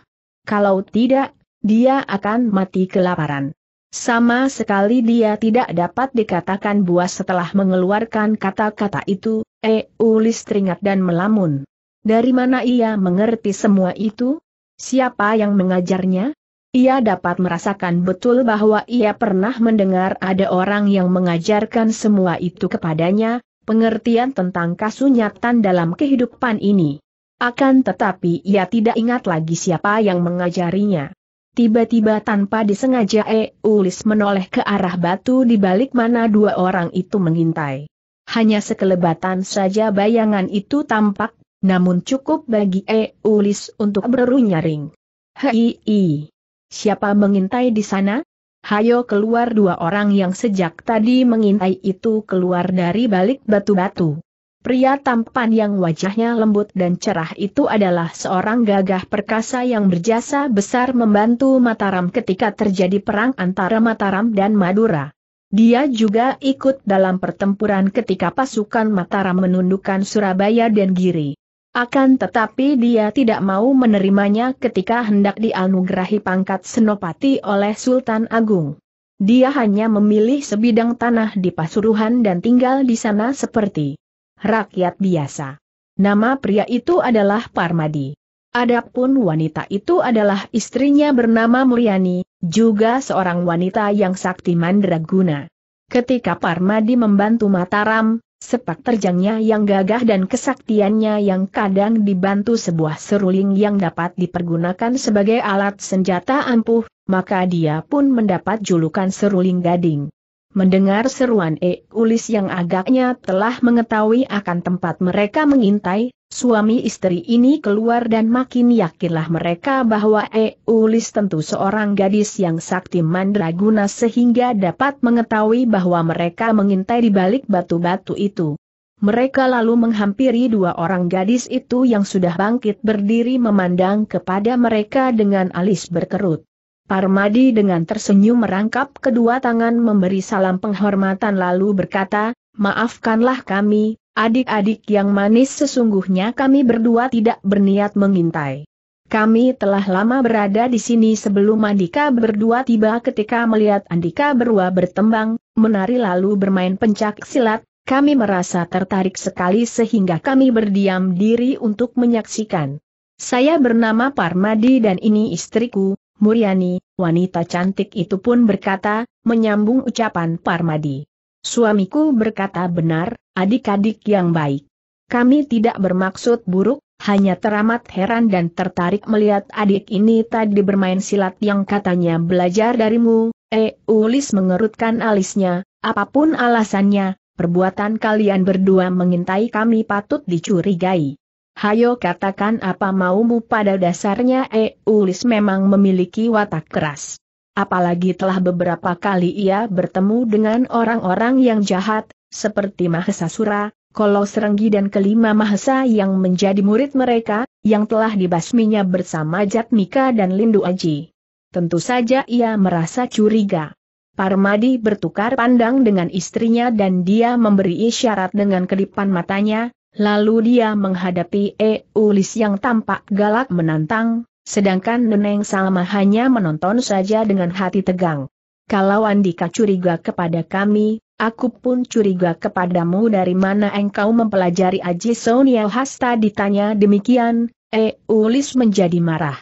Kalau tidak, dia akan mati kelaparan. Sama sekali dia tidak dapat dikatakan buas setelah mengeluarkan kata-kata itu, eh ulis teringat dan melamun. Dari mana ia mengerti semua itu? Siapa yang mengajarnya? Ia dapat merasakan betul bahwa ia pernah mendengar ada orang yang mengajarkan semua itu kepadanya, pengertian tentang kasunyatan dalam kehidupan ini. Akan tetapi ia tidak ingat lagi siapa yang mengajarinya. Tiba-tiba tanpa disengaja E. Ulis menoleh ke arah batu di balik mana dua orang itu mengintai. Hanya sekelebatan saja bayangan itu tampak namun cukup bagi E. Eulis untuk berunyaring. Hei, siapa mengintai di sana? Hayo keluar dua orang yang sejak tadi mengintai itu keluar dari balik batu-batu. Pria tampan yang wajahnya lembut dan cerah itu adalah seorang gagah perkasa yang berjasa besar membantu Mataram ketika terjadi perang antara Mataram dan Madura. Dia juga ikut dalam pertempuran ketika pasukan Mataram menundukkan Surabaya dan Giri. Akan tetapi dia tidak mau menerimanya ketika hendak dianugerahi pangkat senopati oleh Sultan Agung. Dia hanya memilih sebidang tanah di Pasuruhan dan tinggal di sana seperti rakyat biasa. Nama pria itu adalah Parmadi. Adapun wanita itu adalah istrinya bernama Muriani, juga seorang wanita yang sakti mandraguna. Ketika Parmadi membantu Mataram, Sepak terjangnya yang gagah dan kesaktiannya yang kadang dibantu sebuah seruling yang dapat dipergunakan sebagai alat senjata ampuh, maka dia pun mendapat julukan seruling gading. Mendengar seruan E. Ulis yang agaknya telah mengetahui akan tempat mereka mengintai, Suami istri ini keluar dan makin yakinlah mereka bahwa E. Eulis tentu seorang gadis yang sakti mandraguna sehingga dapat mengetahui bahwa mereka mengintai di balik batu-batu itu. Mereka lalu menghampiri dua orang gadis itu yang sudah bangkit berdiri memandang kepada mereka dengan alis berkerut. Parmadi dengan tersenyum merangkap kedua tangan memberi salam penghormatan lalu berkata, Maafkanlah kami, adik-adik yang manis sesungguhnya kami berdua tidak berniat mengintai. Kami telah lama berada di sini sebelum Andika berdua tiba ketika melihat Andika berdua bertembang, menari lalu bermain pencak silat, kami merasa tertarik sekali sehingga kami berdiam diri untuk menyaksikan. Saya bernama Parmadi dan ini istriku, Muryani, wanita cantik itu pun berkata, menyambung ucapan Parmadi. Suamiku berkata benar, adik-adik yang baik. Kami tidak bermaksud buruk, hanya teramat heran dan tertarik melihat adik ini tadi bermain silat yang katanya belajar darimu. Eh, Ulis mengerutkan alisnya, apapun alasannya, perbuatan kalian berdua mengintai kami patut dicurigai. Hayo katakan apa maumu pada dasarnya e, Ulis memang memiliki watak keras. Apalagi telah beberapa kali ia bertemu dengan orang-orang yang jahat, seperti Mahesa Sura, Kolos Renggi dan kelima Mahesa yang menjadi murid mereka, yang telah dibasminya bersama Jatmika dan Lindu Aji. Tentu saja ia merasa curiga. Parmadi bertukar pandang dengan istrinya dan dia memberi isyarat dengan kedipan matanya, Lalu dia menghadapi Eulis yang tampak galak menantang, sedangkan Neneng Salma hanya menonton saja dengan hati tegang. Kalau Andika curiga kepada kami, aku pun curiga kepadamu dari mana engkau mempelajari Aji Sonia Hasta ditanya demikian, Eulis menjadi marah.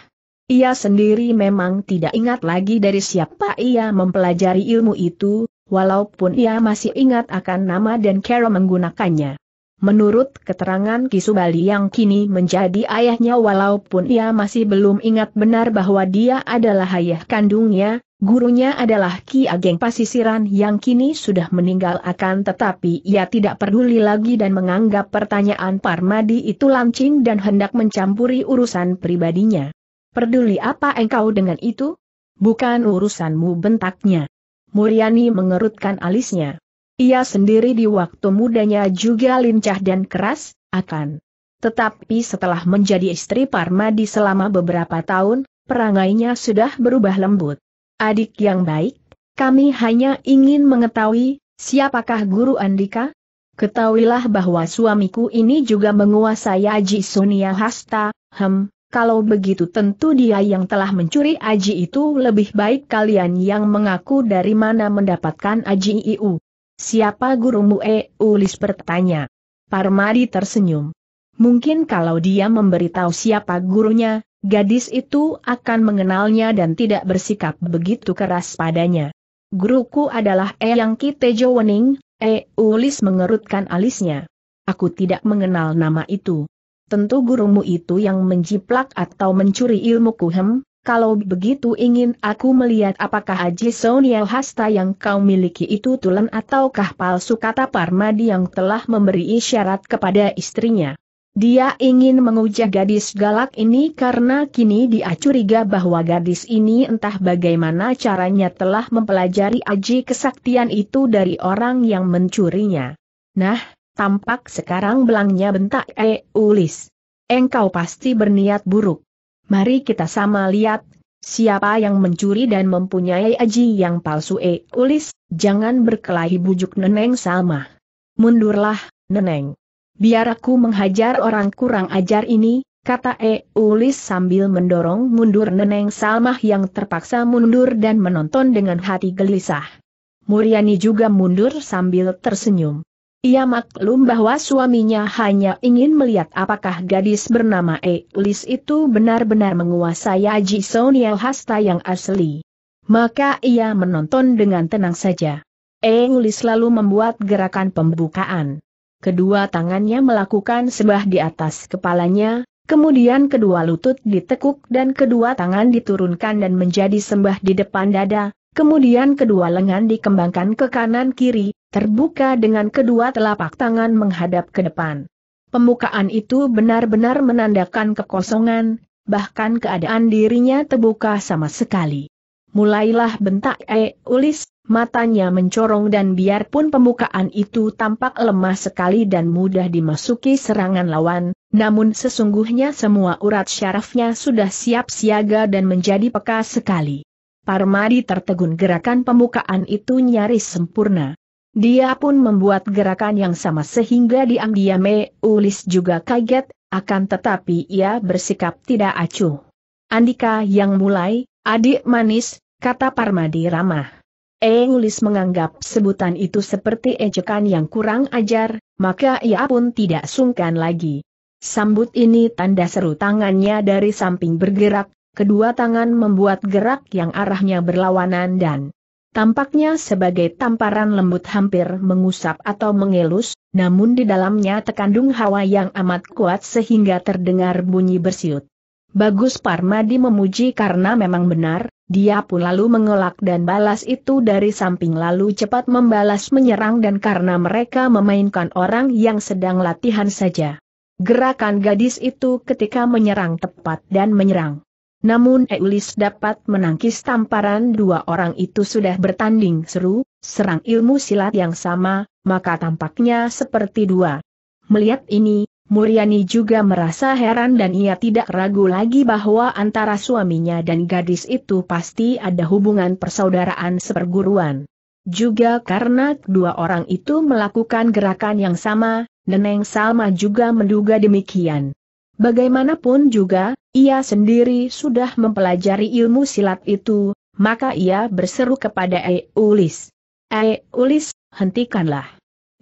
Ia sendiri memang tidak ingat lagi dari siapa ia mempelajari ilmu itu, walaupun ia masih ingat akan nama dan cara menggunakannya. Menurut keterangan Kisubali yang kini menjadi ayahnya walaupun ia masih belum ingat benar bahwa dia adalah ayah kandungnya, gurunya adalah Ki Ageng Pasisiran yang kini sudah meninggal akan tetapi ia tidak peduli lagi dan menganggap pertanyaan Parmadi itu lancing dan hendak mencampuri urusan pribadinya. Peduli apa engkau dengan itu? Bukan urusanmu bentaknya. Muriani mengerutkan alisnya. Ia sendiri di waktu mudanya juga lincah dan keras, akan. Tetapi setelah menjadi istri Parmadi selama beberapa tahun, perangainya sudah berubah lembut. Adik yang baik, kami hanya ingin mengetahui, siapakah guru Andika? Ketahuilah bahwa suamiku ini juga menguasai Aji Sonia Hasta, hem, kalau begitu tentu dia yang telah mencuri Aji itu lebih baik kalian yang mengaku dari mana mendapatkan Aji IU. Siapa gurumu Eulis bertanya. Parmadi tersenyum. Mungkin kalau dia memberitahu siapa gurunya, gadis itu akan mengenalnya dan tidak bersikap begitu keras padanya. Guruku adalah Eyang Kitejo Wening, Eulis mengerutkan alisnya. Aku tidak mengenal nama itu. Tentu gurumu itu yang menjiplak atau mencuri ilmu kuhem, kalau begitu ingin aku melihat apakah Haji Sonia Hasta yang kau miliki itu tulen ataukah palsu kata Parmadi yang telah memberi isyarat kepada istrinya. Dia ingin mengujah gadis galak ini karena kini dia curiga bahwa gadis ini entah bagaimana caranya telah mempelajari aji kesaktian itu dari orang yang mencurinya. Nah, tampak sekarang belangnya bentak E. Ulis. Engkau pasti berniat buruk. Mari kita sama lihat, siapa yang mencuri dan mempunyai aji yang palsu e ulis, jangan berkelahi bujuk Neneng Salma. Mundurlah, Neneng. Biar aku menghajar orang kurang ajar ini, kata E. Ulis sambil mendorong mundur Neneng Salmah yang terpaksa mundur dan menonton dengan hati gelisah. Muriani juga mundur sambil tersenyum. Ia maklum bahwa suaminya hanya ingin melihat apakah gadis bernama Eulis itu benar-benar menguasai Aji Sonia Hasta yang asli. Maka ia menonton dengan tenang saja. Eulis lalu membuat gerakan pembukaan. Kedua tangannya melakukan sebah di atas kepalanya, kemudian kedua lutut ditekuk dan kedua tangan diturunkan dan menjadi sembah di depan dada, kemudian kedua lengan dikembangkan ke kanan kiri, terbuka dengan kedua telapak tangan menghadap ke depan. Pembukaan itu benar-benar menandakan kekosongan, bahkan keadaan dirinya terbuka sama sekali. Mulailah bentak E. Ulis, matanya mencorong dan biarpun pembukaan itu tampak lemah sekali dan mudah dimasuki serangan lawan, namun sesungguhnya semua urat syarafnya sudah siap siaga dan menjadi peka sekali. Parmadi tertegun gerakan pembukaan itu nyaris sempurna. Dia pun membuat gerakan yang sama sehingga diam-diam Ulis juga kaget, akan tetapi ia bersikap tidak acuh. Andika yang mulai, adik manis, kata Parmadi ramah. Ulis menganggap sebutan itu seperti ejekan yang kurang ajar, maka ia pun tidak sungkan lagi. Sambut ini tanda seru tangannya dari samping bergerak, kedua tangan membuat gerak yang arahnya berlawanan dan Tampaknya sebagai tamparan lembut hampir mengusap atau mengelus, namun di dalamnya terkandung hawa yang amat kuat sehingga terdengar bunyi bersiut. Bagus Parmadi memuji karena memang benar, dia pun lalu mengelak dan balas itu dari samping lalu cepat membalas menyerang dan karena mereka memainkan orang yang sedang latihan saja. Gerakan gadis itu ketika menyerang tepat dan menyerang. Namun Eulis dapat menangkis tamparan dua orang itu sudah bertanding seru, serang ilmu silat yang sama, maka tampaknya seperti dua. Melihat ini, Muriani juga merasa heran dan ia tidak ragu lagi bahwa antara suaminya dan gadis itu pasti ada hubungan persaudaraan seperguruan. Juga karena dua orang itu melakukan gerakan yang sama, Neneng Salma juga menduga demikian. Bagaimanapun juga, ia sendiri sudah mempelajari ilmu silat itu, maka ia berseru kepada Eulis. Eulis, hentikanlah.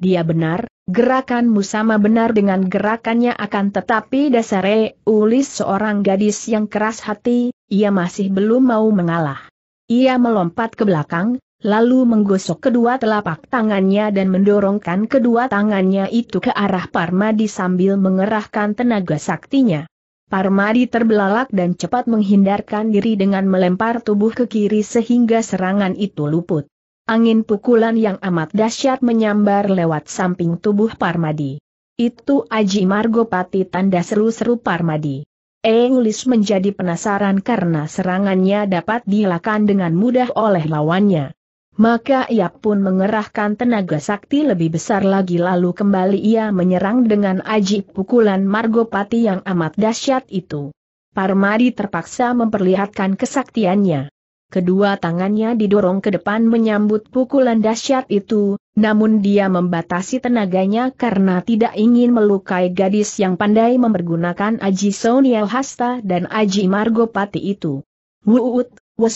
Dia benar, gerakanmu sama benar dengan gerakannya akan tetapi dasar Eulis seorang gadis yang keras hati, ia masih belum mau mengalah. Ia melompat ke belakang, lalu menggosok kedua telapak tangannya dan mendorongkan kedua tangannya itu ke arah Parmadi sambil mengerahkan tenaga saktinya. Parmadi terbelalak dan cepat menghindarkan diri dengan melempar tubuh ke kiri sehingga serangan itu luput. Angin pukulan yang amat dahsyat menyambar lewat samping tubuh Parmadi. Itu Aji Margopati tanda seru-seru Parmadi. Englis menjadi penasaran karena serangannya dapat dilakukan dengan mudah oleh lawannya maka ia pun mengerahkan tenaga sakti lebih besar lagi lalu kembali ia menyerang dengan aji pukulan Margopati yang amat dahsyat itu. Parmadi terpaksa memperlihatkan kesaktiannya. Kedua tangannya didorong ke depan menyambut pukulan dahsyat itu, namun dia membatasi tenaganya karena tidak ingin melukai gadis yang pandai mempergunakan Aji Sonia Hasta dan Aji Margopati itu. Wuut,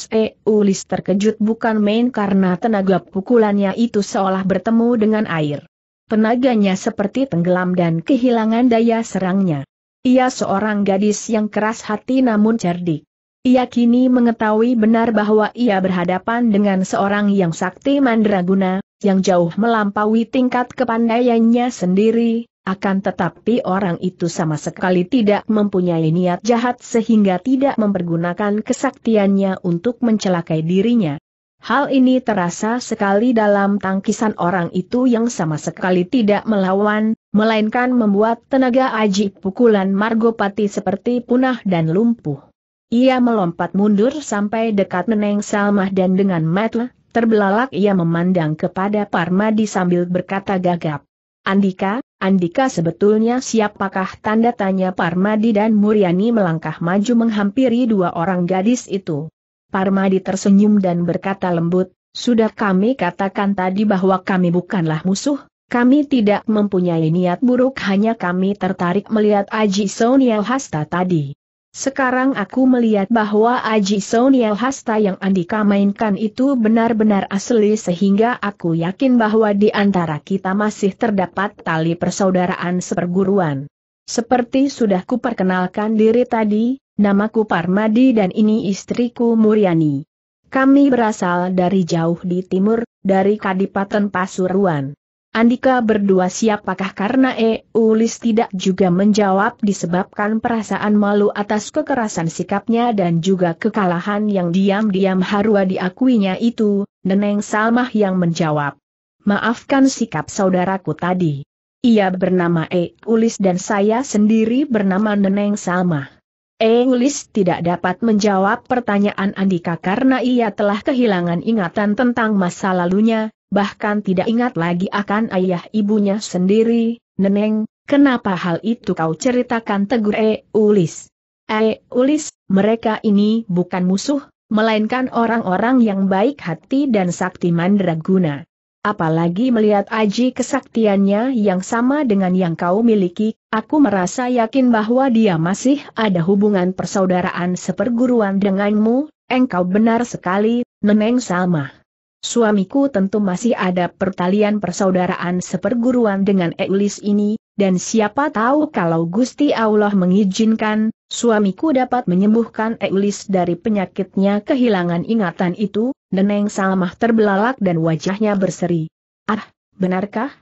E, Ulis terkejut bukan main karena tenaga pukulannya itu seolah bertemu dengan air. Tenaganya seperti tenggelam dan kehilangan daya serangnya. Ia seorang gadis yang keras hati namun cerdik. Ia kini mengetahui benar bahwa ia berhadapan dengan seorang yang sakti mandraguna, yang jauh melampaui tingkat kepandaiannya sendiri, akan tetapi orang itu sama sekali tidak mempunyai niat jahat sehingga tidak mempergunakan kesaktiannya untuk mencelakai dirinya. Hal ini terasa sekali dalam tangkisan orang itu yang sama sekali tidak melawan, melainkan membuat tenaga ajib pukulan Margopati seperti punah dan lumpuh. Ia melompat mundur sampai dekat Neneng Salmah dan dengan metel, terbelalak ia memandang kepada Parmadi sambil berkata gagap. Andika, Andika sebetulnya siapakah tanda tanya Parmadi dan Muriani melangkah maju menghampiri dua orang gadis itu. Parmadi tersenyum dan berkata lembut, sudah kami katakan tadi bahwa kami bukanlah musuh, kami tidak mempunyai niat buruk hanya kami tertarik melihat Aji Sonia Hasta tadi. Sekarang aku melihat bahwa Aji Sonia Hasta yang Andika mainkan itu benar-benar asli sehingga aku yakin bahwa di antara kita masih terdapat tali persaudaraan seperguruan. Seperti sudah kuperkenalkan diri tadi, namaku Parmadi dan ini istriku Muriani. Kami berasal dari jauh di timur, dari Kadipaten Pasuruan. Andika berdua siapakah karena E. Ulis tidak juga menjawab disebabkan perasaan malu atas kekerasan sikapnya dan juga kekalahan yang diam-diam harua diakuinya itu, Neneng Salmah yang menjawab. Maafkan sikap saudaraku tadi. Ia bernama E. Ulis dan saya sendiri bernama Neneng Salmah. E. Ulis tidak dapat menjawab pertanyaan Andika karena ia telah kehilangan ingatan tentang masa lalunya, bahkan tidak ingat lagi akan ayah ibunya sendiri, Neneng, kenapa hal itu kau ceritakan tegur E. Ulis? E. Ulis, mereka ini bukan musuh, melainkan orang-orang yang baik hati dan sakti mandraguna. Apalagi melihat aji kesaktiannya yang sama dengan yang kau miliki, aku merasa yakin bahwa dia masih ada hubungan persaudaraan seperguruan denganmu, engkau benar sekali, Neneng Salmah. Suamiku tentu masih ada pertalian persaudaraan seperguruan dengan Eulis ini, dan siapa tahu kalau Gusti Allah mengizinkan, suamiku dapat menyembuhkan Eulis dari penyakitnya kehilangan ingatan itu, Neneng Salmah terbelalak dan wajahnya berseri. Ah, benarkah?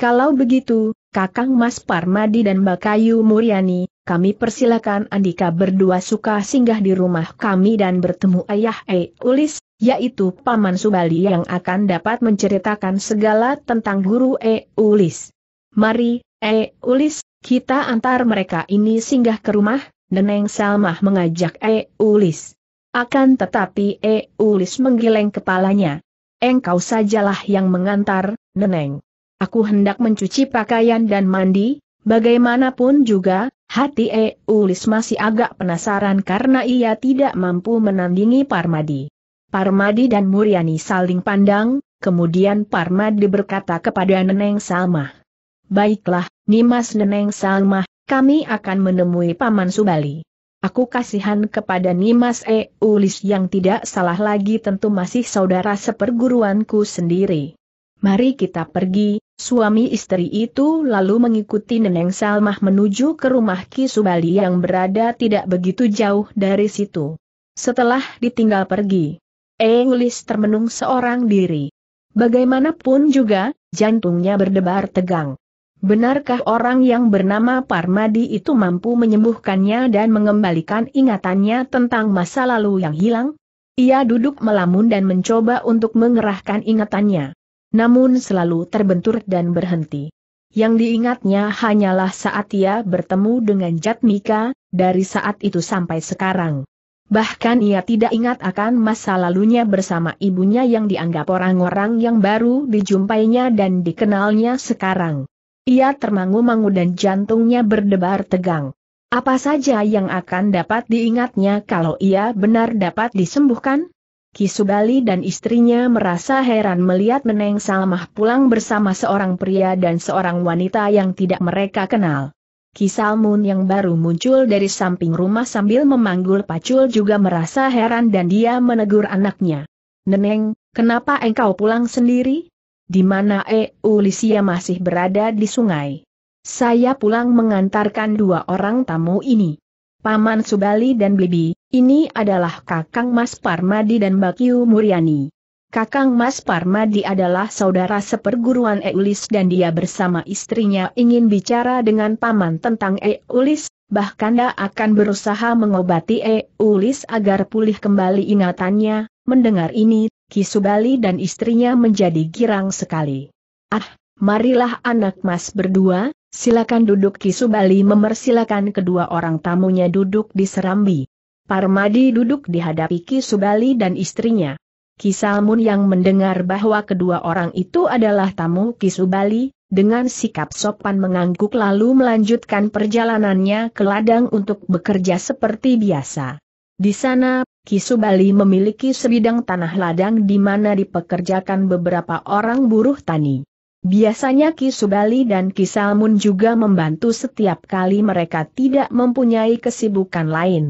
Kalau begitu, Kakang Mas Parmadi dan Bakayu Muriani, kami persilakan Andika berdua suka singgah di rumah kami dan bertemu Ayah Eulis, yaitu Paman Subali yang akan dapat menceritakan segala tentang guru E. Ulis. Mari, E. Ulis, kita antar mereka ini singgah ke rumah, Neneng Salmah mengajak E. Ulis. Akan tetapi E. Ulis menggeleng kepalanya. Engkau sajalah yang mengantar, Neneng. Aku hendak mencuci pakaian dan mandi, bagaimanapun juga, hati E. Ulis masih agak penasaran karena ia tidak mampu menandingi Parmadi. Parmadi dan Muriani saling pandang, kemudian Parmadi berkata kepada Neneng Salma, Baiklah, Nimas Neneng Salma, kami akan menemui Paman Subali. Aku kasihan kepada Nimas E. Ulis yang tidak salah lagi tentu masih saudara seperguruanku sendiri. Mari kita pergi, suami istri itu lalu mengikuti Neneng Salmah menuju ke rumah Ki Subali yang berada tidak begitu jauh dari situ. Setelah ditinggal pergi, Eng termenung seorang diri. Bagaimanapun juga, jantungnya berdebar tegang. Benarkah orang yang bernama Parmadi itu mampu menyembuhkannya dan mengembalikan ingatannya tentang masa lalu yang hilang? Ia duduk melamun dan mencoba untuk mengerahkan ingatannya. Namun selalu terbentur dan berhenti. Yang diingatnya hanyalah saat ia bertemu dengan Jatmika, dari saat itu sampai sekarang. Bahkan ia tidak ingat akan masa lalunya bersama ibunya yang dianggap orang-orang yang baru dijumpainya dan dikenalnya sekarang. Ia termangu-mangu dan jantungnya berdebar tegang. Apa saja yang akan dapat diingatnya kalau ia benar dapat disembuhkan? Kisubali dan istrinya merasa heran melihat Meneng Salmah pulang bersama seorang pria dan seorang wanita yang tidak mereka kenal. Kisalmun yang baru muncul dari samping rumah sambil memanggul pacul juga merasa heran dan dia menegur anaknya. Neneng, kenapa engkau pulang sendiri? Di mana eh? Ulisia masih berada di sungai? Saya pulang mengantarkan dua orang tamu ini. Paman Subali dan Bibi, ini adalah kakang Mas Parmadi dan Bakiu Muriani. Kakang Mas Parmadi adalah saudara seperguruan Eulis dan dia bersama istrinya ingin bicara dengan paman tentang Eulis, bahkan dia akan berusaha mengobati Eulis agar pulih kembali ingatannya. Mendengar ini, Kisubali dan istrinya menjadi girang sekali. Ah, marilah anak mas berdua, silakan duduk Kisubali memersilakan kedua orang tamunya duduk di serambi. Parmadi duduk di dihadapi Kisubali dan istrinya. Kisalmun yang mendengar bahwa kedua orang itu adalah tamu Kisubali, dengan sikap sopan mengangguk lalu melanjutkan perjalanannya ke ladang untuk bekerja seperti biasa. Di sana, Kisubali memiliki sebidang tanah ladang di mana dipekerjakan beberapa orang buruh tani. Biasanya Kisubali dan Kisalmun juga membantu setiap kali mereka tidak mempunyai kesibukan lain.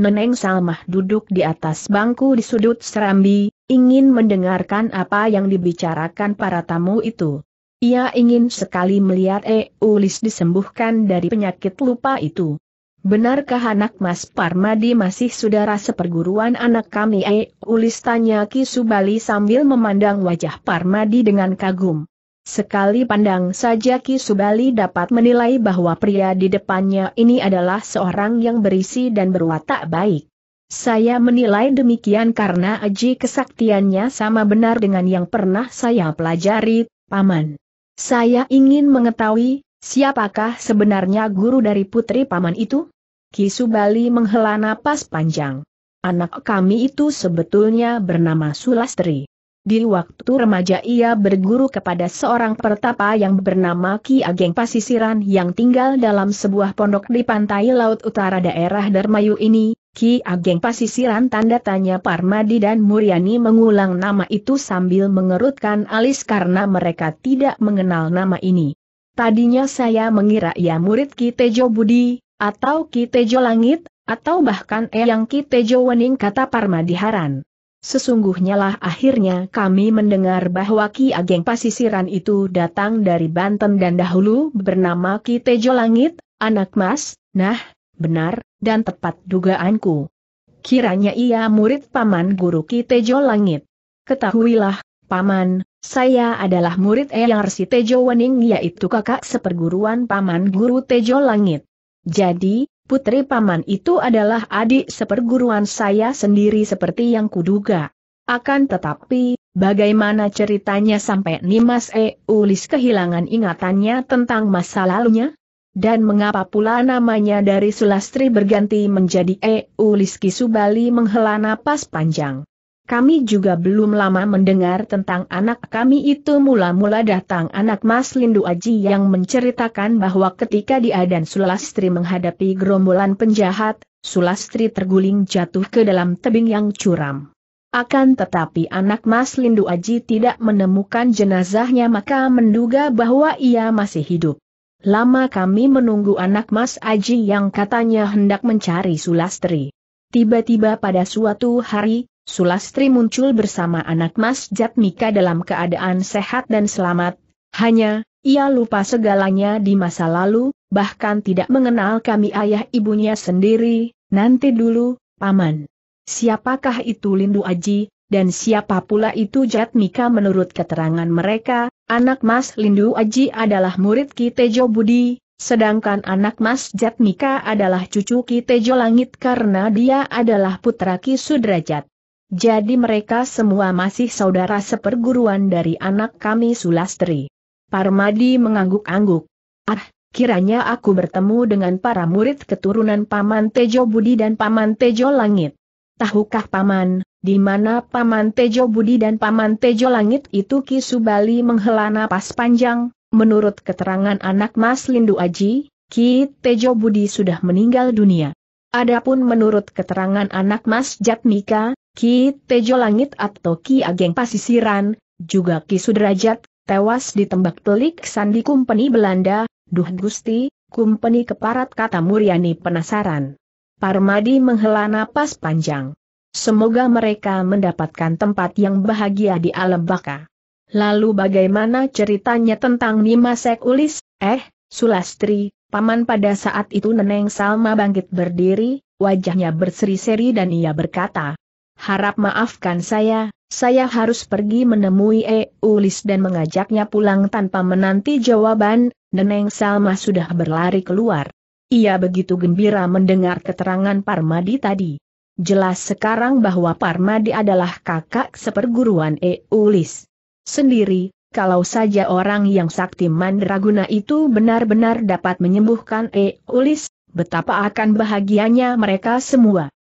Neneng Salmah duduk di atas bangku di sudut serambi, ingin mendengarkan apa yang dibicarakan para tamu itu. Ia ingin sekali melihat Eulis disembuhkan dari penyakit lupa itu. Benarkah anak Mas Parmadi masih saudara seperguruan anak kami Eulis tanya Ki Subali sambil memandang wajah Parmadi dengan kagum. Sekali pandang saja Ki Subali dapat menilai bahwa pria di depannya ini adalah seorang yang berisi dan berwatak baik. Saya menilai demikian karena aji kesaktiannya sama benar dengan yang pernah saya pelajari, Paman. Saya ingin mengetahui, siapakah sebenarnya guru dari putri Paman itu? Ki Subali menghela napas panjang. Anak kami itu sebetulnya bernama Sulastri. Di waktu remaja ia berguru kepada seorang pertapa yang bernama Ki Ageng Pasisiran yang tinggal dalam sebuah pondok di pantai laut utara daerah Dermayu ini. Ki Ageng Pasisiran tanda tanya Parmadi dan Muriani mengulang nama itu sambil mengerutkan alis karena mereka tidak mengenal nama ini. Tadinya saya mengira ia murid Ki Tejo Budi, atau Ki Tejo Langit, atau bahkan Eyang Ki Tejo Wening kata Parmadi Haran. Sesungguhnya lah akhirnya kami mendengar bahwa Ki Ageng Pasisiran itu datang dari Banten dan dahulu bernama Ki Tejo Langit, anak mas, nah, benar, dan tepat dugaanku. Kiranya ia murid paman guru Ki Tejo Langit. Ketahuilah, paman, saya adalah murid Eyang Resi Tejo Wening yaitu kakak seperguruan paman guru Tejo Langit. Jadi, Putri Paman itu adalah adik seperguruan saya sendiri seperti yang kuduga. Akan tetapi, bagaimana ceritanya sampai Nimas E. Eulis kehilangan ingatannya tentang masa lalunya? Dan mengapa pula namanya dari Sulastri berganti menjadi E. Eulis Kisubali menghela napas panjang? Kami juga belum lama mendengar tentang anak kami itu mula-mula datang anak Mas Lindu Aji yang menceritakan bahwa ketika dia dan Sulastri menghadapi gerombolan penjahat, Sulastri terguling jatuh ke dalam tebing yang curam. Akan tetapi anak Mas Lindu Aji tidak menemukan jenazahnya maka menduga bahwa ia masih hidup. Lama kami menunggu anak Mas Aji yang katanya hendak mencari Sulastri. Tiba-tiba pada suatu hari, Sulastri muncul bersama anak Mas Jatmika dalam keadaan sehat dan selamat, hanya, ia lupa segalanya di masa lalu, bahkan tidak mengenal kami ayah ibunya sendiri, nanti dulu, Paman. Siapakah itu Lindu Aji, dan siapa pula itu Jatmika menurut keterangan mereka, anak Mas Lindu Aji adalah murid Ki Tejo Budi, sedangkan anak Mas Jatmika adalah cucu Ki Tejo Langit karena dia adalah putra Ki Sudrajat. Jadi mereka semua masih saudara seperguruan dari anak kami Sulastri. Parmadi mengangguk-angguk. Ah, kiranya aku bertemu dengan para murid keturunan Paman Tejo Budi dan Paman Tejo Langit. Tahukah Paman, di mana Paman Tejo Budi dan Paman Tejo Langit itu Kisubali menghela napas panjang, menurut keterangan anak Mas Lindu Aji, Ki Tejo Budi sudah meninggal dunia. Adapun menurut keterangan anak Mas Jatmika, Ki Tejo Langit atau Ki Ageng Pasisiran, juga Ki Sudrajat, tewas ditembak pelik Sandi Kumpeni Belanda, Duh Gusti, Kumpeni keparat kata Muryani penasaran. Parmadi menghela napas panjang. Semoga mereka mendapatkan tempat yang bahagia di alam baka. Lalu bagaimana ceritanya tentang Nimasek Ulis, eh, Sulastri, paman pada saat itu Neneng Salma bangkit berdiri, wajahnya berseri-seri dan ia berkata, harap maafkan saya, saya harus pergi menemui Eulis dan mengajaknya pulang tanpa menanti jawaban, Neneng Salma sudah berlari keluar. Ia begitu gembira mendengar keterangan Parmadi tadi. Jelas sekarang bahwa Parmadi adalah kakak seperguruan Eulis. Sendiri, kalau saja orang yang sakti mandraguna itu benar-benar dapat menyembuhkan Eulis, betapa akan bahagianya mereka semua.